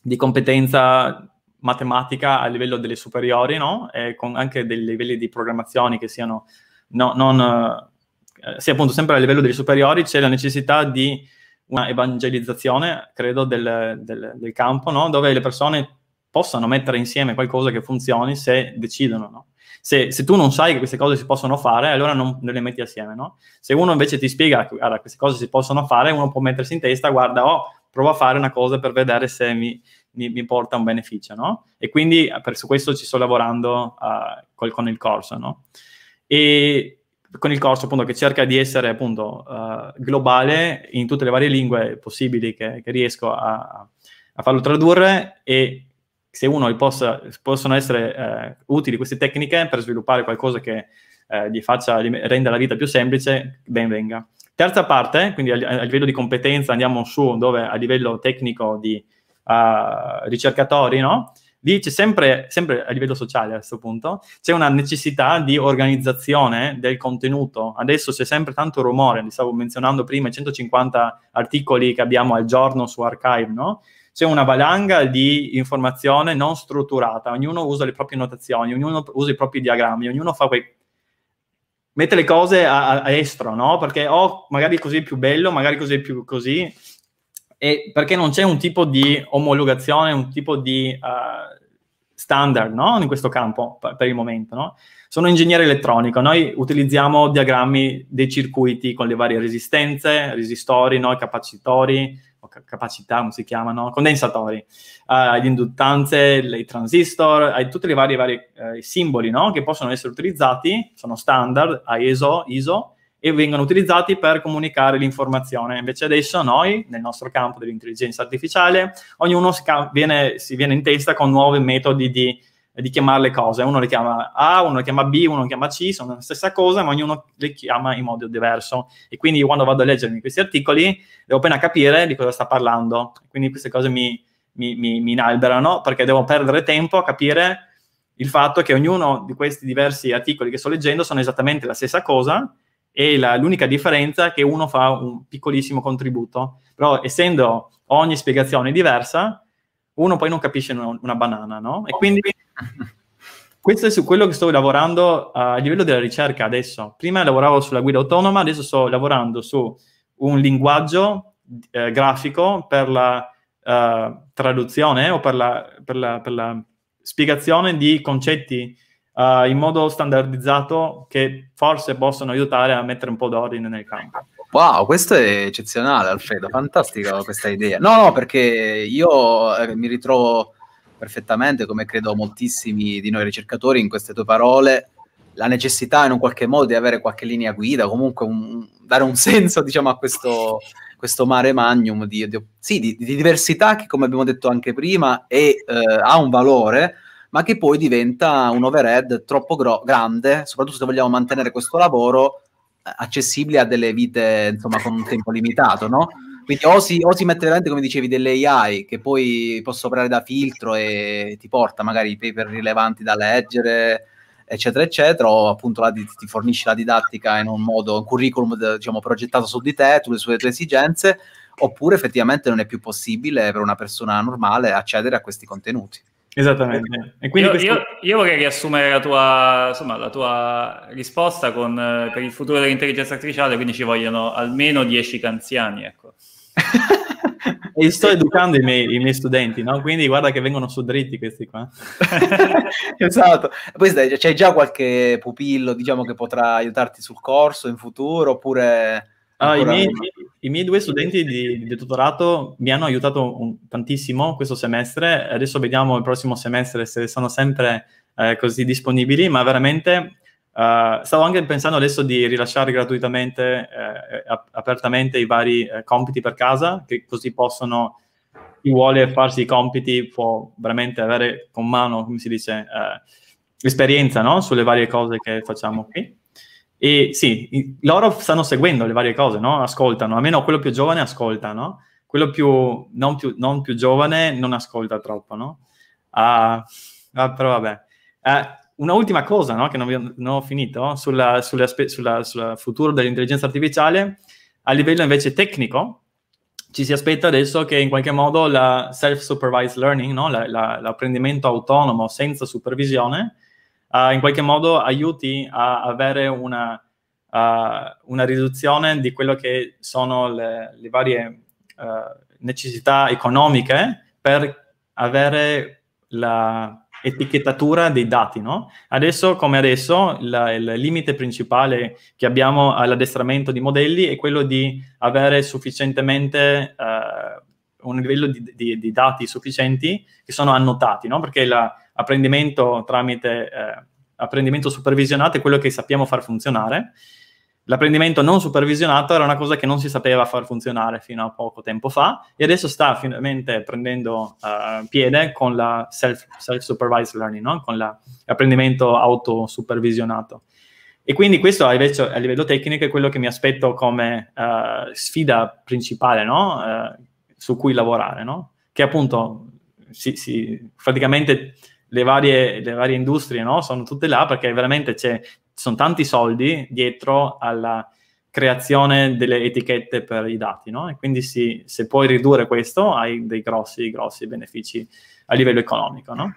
Speaker 2: di competenza matematica a livello delle superiori, no? E con anche dei livelli di programmazione che siano no, non... Eh, eh, sì, appunto, sempre a livello delle superiori c'è la necessità di una evangelizzazione, credo, del, del, del campo, no? Dove le persone possano mettere insieme qualcosa che funzioni se decidono, no? Se, se, tu non sai che queste cose si possono fare, allora non, non le metti assieme, no? Se uno invece ti spiega, che queste cose si possono fare, uno può mettersi in testa, guarda, oh, provo a fare una cosa per vedere se mi, mi, mi porta un beneficio, no? E quindi eh, per, su questo ci sto lavorando uh, col, con il corso, no? E con il corso appunto che cerca di essere appunto uh, globale in tutte le varie lingue possibili che, che riesco a, a, farlo tradurre e se uno possa, possono essere uh, utili queste tecniche per sviluppare qualcosa che eh, gli, faccia, gli renda la vita più semplice, ben venga. Terza parte, quindi a, a livello di competenza andiamo su dove a livello tecnico di uh, ricercatori, no? Lì c'è sempre, sempre a livello sociale a questo punto, c'è una necessità di organizzazione del contenuto. Adesso c'è sempre tanto rumore, li stavo menzionando prima, i 150 articoli che abbiamo al giorno su Archive, no? C'è una valanga di informazione non strutturata, ognuno usa le proprie notazioni, ognuno usa i propri diagrammi, ognuno fa quei mette le cose a, a, estro, no? Perché o oh, magari così è più bello, magari così è più così e perché non c'è un tipo di omologazione, un tipo di uh, standard no? in questo campo per, il momento. No? Sono ingegnere elettronico, noi utilizziamo diagrammi dei circuiti con le varie resistenze, resistori, no? capacitori, capacità, come si chiamano, condensatori, uh, le induttanze, i transistor, hai tutti i vari, vari eh, simboli no? che possono essere utilizzati, sono standard ISO, ISO e vengono utilizzati per comunicare l'informazione. Invece adesso noi, nel nostro campo dell'intelligenza artificiale, ognuno si, ca- viene, si viene in testa con nuovi metodi di, di, chiamare le cose. Uno le chiama A, uno le chiama B, uno le chiama C, sono la stessa cosa, ma ognuno le chiama in modo diverso. E quindi quando vado a leggermi questi articoli, devo appena capire di cosa sta parlando. Quindi queste cose mi, mi, mi, mi inalberano, perché devo perdere tempo a capire il fatto che ognuno di questi diversi articoli che sto leggendo sono esattamente la stessa cosa, e la, l'unica differenza è che uno fa un piccolissimo contributo, però essendo ogni spiegazione diversa, uno poi non capisce una, una banana, no? E quindi questo è su quello che sto lavorando a livello della ricerca adesso. Prima lavoravo sulla guida autonoma, adesso sto lavorando su un linguaggio eh, grafico per la eh, traduzione o per la, per, la, per la, spiegazione di concetti uh, in modo standardizzato che forse possono aiutare a mettere un po' d'ordine nel campo.
Speaker 3: Wow, questo è eccezionale Alfredo, fantastica questa idea. No, no, perché io eh, mi ritrovo perfettamente, come credo moltissimi di noi ricercatori, in queste tue parole, la necessità in un qualche modo di avere qualche linea guida, comunque un, dare un senso diciamo, a questo, questo mare magnum di, di, sì, di, di, diversità che, come abbiamo detto anche prima, è, eh, ha un valore, ma che poi diventa un overhead troppo gro- grande, soprattutto se vogliamo mantenere questo lavoro eh, accessibile a delle vite insomma con un tempo limitato, no? Quindi o si, o si mette veramente, come dicevi, delle AI che poi posso operare da filtro e ti porta magari i paper rilevanti da leggere, eccetera, eccetera, o appunto la, ti, ti fornisce la didattica in un modo, un curriculum diciamo, progettato su di te, sulle sue tue esigenze, oppure effettivamente non è più possibile per una persona normale accedere a questi contenuti.
Speaker 2: Esattamente. Ecco. Io, questo...
Speaker 3: io,
Speaker 1: io, vorrei riassumere la tua, insomma, la tua risposta con eh, per il futuro dell'intelligenza artificiale, quindi ci vogliono almeno 10 canziani. Ecco.
Speaker 2: e sto educando i miei, i miei, studenti, no? Quindi guarda che vengono su dritti questi qua.
Speaker 3: esatto. Poi c'è già qualche pupillo, diciamo, che potrà aiutarti sul corso
Speaker 2: in futuro, oppure Uh, i, miei, i, miei, due studenti di, di dottorato mi hanno aiutato un, tantissimo questo semestre, adesso vediamo il prossimo semestre se sono sempre eh, così disponibili, ma veramente Uh, stavo anche pensando adesso di rilasciare gratuitamente, eh, apertamente i vari eh, compiti per casa, che così possono, chi vuole farsi i compiti può veramente avere con mano, come si dice, eh, esperienza no? sulle varie cose che facciamo qui. E sì, loro stanno seguendo le varie cose, no? Ascoltano, almeno quello più giovane ascolta, no? Quello più non, più, non più giovane non ascolta troppo, no? Uh, uh, però vabbè. Uh, una ultima cosa, no? Che non, ho, non ho finito, sul futuro dell'intelligenza artificiale, a livello invece tecnico, ci si aspetta adesso che in qualche modo la self-supervised learning, no? La, la, l'apprendimento autonomo senza supervisione, uh, in qualche modo aiuti a avere una, uh, una riduzione di quello che sono le, le varie uh, necessità economiche per avere la etichettatura dei dati, no? Adesso, come adesso, la, il limite principale che abbiamo all'addestramento di modelli è quello di avere sufficientemente uh, un livello di, di, di, dati sufficienti che sono annotati, no? Perché la, apprendimento tramite eh, apprendimento supervisionato è quello che sappiamo far funzionare. L'apprendimento non supervisionato era una cosa che non si sapeva far funzionare fino a poco tempo fa e adesso sta finalmente prendendo uh, piede con la self, supervised learning, no? con l'apprendimento autosupervisionato. E quindi questo invece a livello tecnico è quello che mi aspetto come uh, sfida principale no? uh, su cui lavorare, no? che appunto si, si praticamente le varie, le varie industrie, no? Sono tutte là perché veramente ci sono tanti soldi dietro alla creazione delle etichette per i dati, no? E quindi sì, se puoi ridurre questo hai dei grossi, grossi benefici a livello economico, no?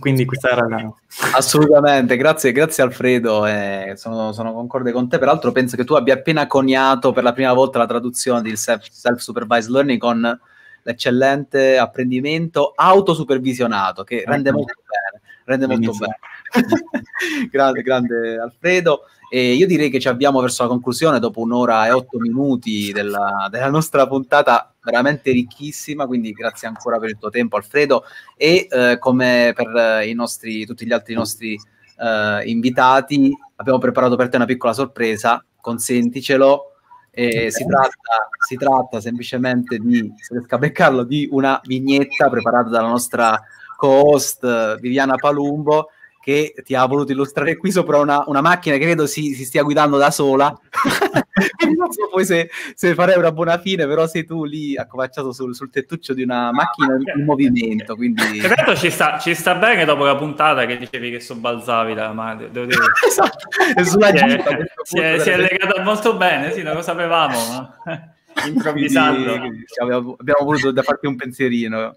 Speaker 2: Quindi questa era la... Assolutamente, grazie, grazie Alfredo, eh, sono, sono, concorde con te.
Speaker 3: Peraltro penso che tu abbia appena coniato per la prima volta la traduzione di self-supervised learning con l'eccellente apprendimento autosupervisionato che eh, rende eh. molto bene. Rende molto bene. grande, grande Alfredo. E io direi che ci abbiamo verso la conclusione dopo un'ora e otto minuti della, della nostra puntata veramente ricchissima, quindi grazie ancora per il tuo tempo Alfredo e eh, come per nostri, tutti gli altri nostri eh, invitati abbiamo preparato per te una piccola sorpresa, consenticelo, e si, tratta, si, tratta, semplicemente di, se riesco a beccarlo, di una vignetta preparata dalla nostra co-host eh, Viviana Palumbo che ti ha voluto illustrare qui sopra una, una macchina che credo si, si, stia guidando da sola. non so poi se, se farei una buona fine, però sei tu lì accovacciato
Speaker 1: sul, sul tettuccio di una ah, macchina in,
Speaker 3: movimento. Quindi...
Speaker 1: Certo, ci sta, ci sta bene dopo la puntata che dicevi che sobbalzavi la madre. Devo dire.
Speaker 2: esatto. sulla si, è,
Speaker 1: si, è, si è legata molto bene, sì, non lo sapevamo. Ma... improvvisando. Quindi, abbiamo,
Speaker 3: voluto da farti un pensierino.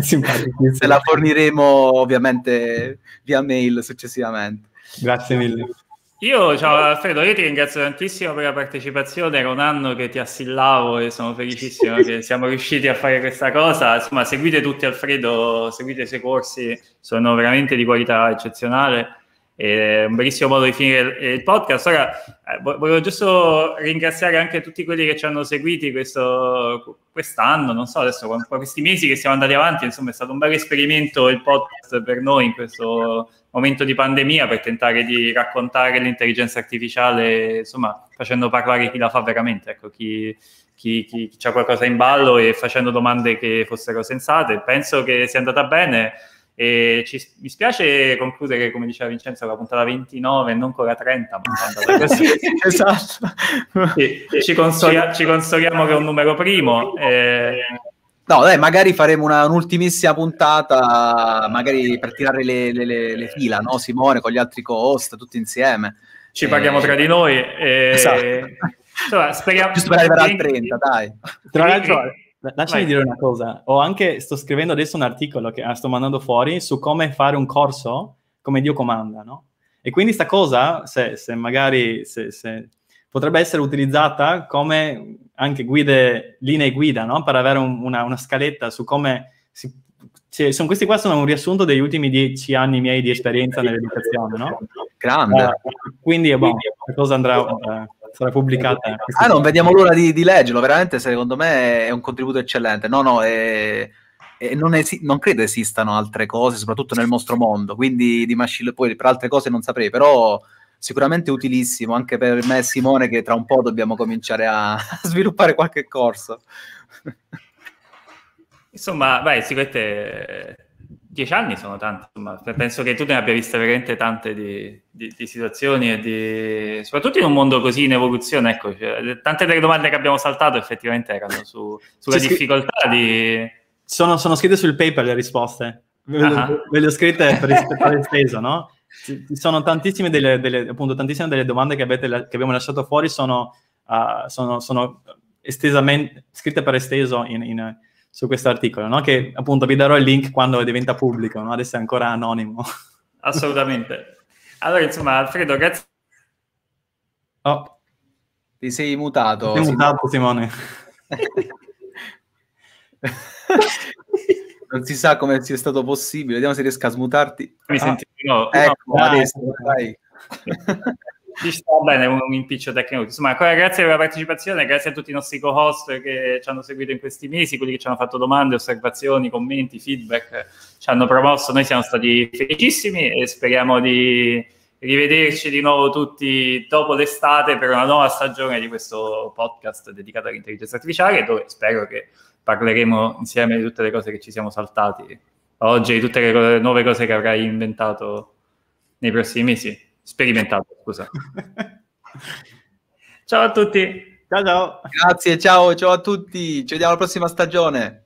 Speaker 1: Se
Speaker 3: la forniremo ovviamente via mail successivamente. Grazie mille.
Speaker 1: Io, ciao Alfredo, io ti ringrazio tantissimo per la partecipazione, era un anno che ti assillavo e sono felicissimo che siamo riusciti a fare questa cosa. Insomma, seguite tutti Alfredo, seguite i suoi corsi, sono veramente di qualità eccezionale è un bellissimo modo di finire il, il podcast. Ora eh, volevo giusto ringraziare anche tutti quelli che ci hanno seguiti questo, quest'anno, non so adesso, questi mesi che siamo andati avanti, insomma è stato un bel esperimento il podcast per noi in questo momento di pandemia per tentare di raccontare l'intelligenza artificiale, insomma facendo parlare chi la fa veramente, ecco, chi, chi, chi, chi ha qualcosa in ballo e facendo domande che fossero sensate. Penso che sia andata bene. E ci, mi spiace concludere, che, come diceva Vincenzo, la puntata 29 e non con la 30, ma così. esatto. Sì, ci, consolia, ci, consoliamo che è un numero primo. Eh.
Speaker 3: No, dai, magari faremo una, un'ultimissima puntata, magari per tirare le, le, le, le fila, no? Simone con gli altri co-host, tutti insieme. Ci eh. parliamo tra di
Speaker 1: noi. Eh. Esatto. Insomma, speriamo... Giusto per arrivare al 30, dai. Tra l'altro... Lasciami Vai. dire una
Speaker 2: cosa, ho anche, sto scrivendo adesso un articolo che ah, sto mandando fuori su come fare un corso come Dio comanda, no? E quindi sta cosa, se, se magari, se, se, potrebbe essere utilizzata come anche guide, linee guida, no? Per avere un, una, una, scaletta su come si... Cioè, sono, questi qua sono un riassunto degli ultimi dieci anni miei di esperienza nell'educazione, no? Grande. Uh, quindi, boh, quindi, cosa andrà... Uh, sarà pubblicata. Eh, ah no, vediamo l'ora
Speaker 3: di, di, leggerlo, veramente secondo me è un contributo eccellente. No, no, è, è, non, esi- non, credo esistano altre cose, soprattutto nel nostro mondo, quindi di Machine poi per altre cose non saprei, però sicuramente utilissimo anche per me e Simone che tra un po' dobbiamo cominciare a, a
Speaker 1: sviluppare qualche corso. Insomma, beh, sicuramente dieci anni sono tanti, insomma, penso che tu ne abbia viste veramente tante di, di, di situazioni e di... soprattutto in un mondo così in evoluzione, ecco, cioè, tante delle domande che abbiamo saltato effettivamente erano su, sulla C'è difficoltà
Speaker 2: scr- di... Sono, sono, scritte sul paper le risposte, ve, uh-huh. ve le ho scritte per rispettare il peso, no? Ci sono tantissime delle, delle, appunto, tantissime delle domande che, avete, che, abbiamo lasciato fuori sono, uh, sono, sono estesamen- scritte per esteso in, in su questo articolo, no? che appunto vi darò il link quando diventa pubblico, no? adesso è ancora anonimo.
Speaker 1: Assolutamente. Allora, insomma, Alfredo, grazie. Oh. Ti sei mutato. Ti sei
Speaker 2: mutato, Simone.
Speaker 3: non si sa come sia stato possibile, vediamo se riesco a smutarti. Mi ah. senti?
Speaker 1: No. Ecco, no, adesso, dai. Ci sta bene un impiccio tecnico. Insomma, ancora grazie per la partecipazione, grazie a tutti i nostri co-host che ci hanno seguito in questi mesi, quelli che ci hanno fatto domande, osservazioni, commenti, feedback, ci hanno promosso. Noi siamo stati felicissimi e speriamo di rivederci di nuovo tutti dopo l'estate per una nuova stagione di questo podcast dedicato all'intelligenza artificiale, dove spero che parleremo insieme di tutte le cose che ci siamo saltati oggi, di tutte le nuove cose che avrai inventato nei prossimi mesi. Sperimentato, scusa.
Speaker 3: ciao a tutti. Ciao ciao. Grazie, ciao, ciao a tutti. Ci vediamo alla prossima stagione.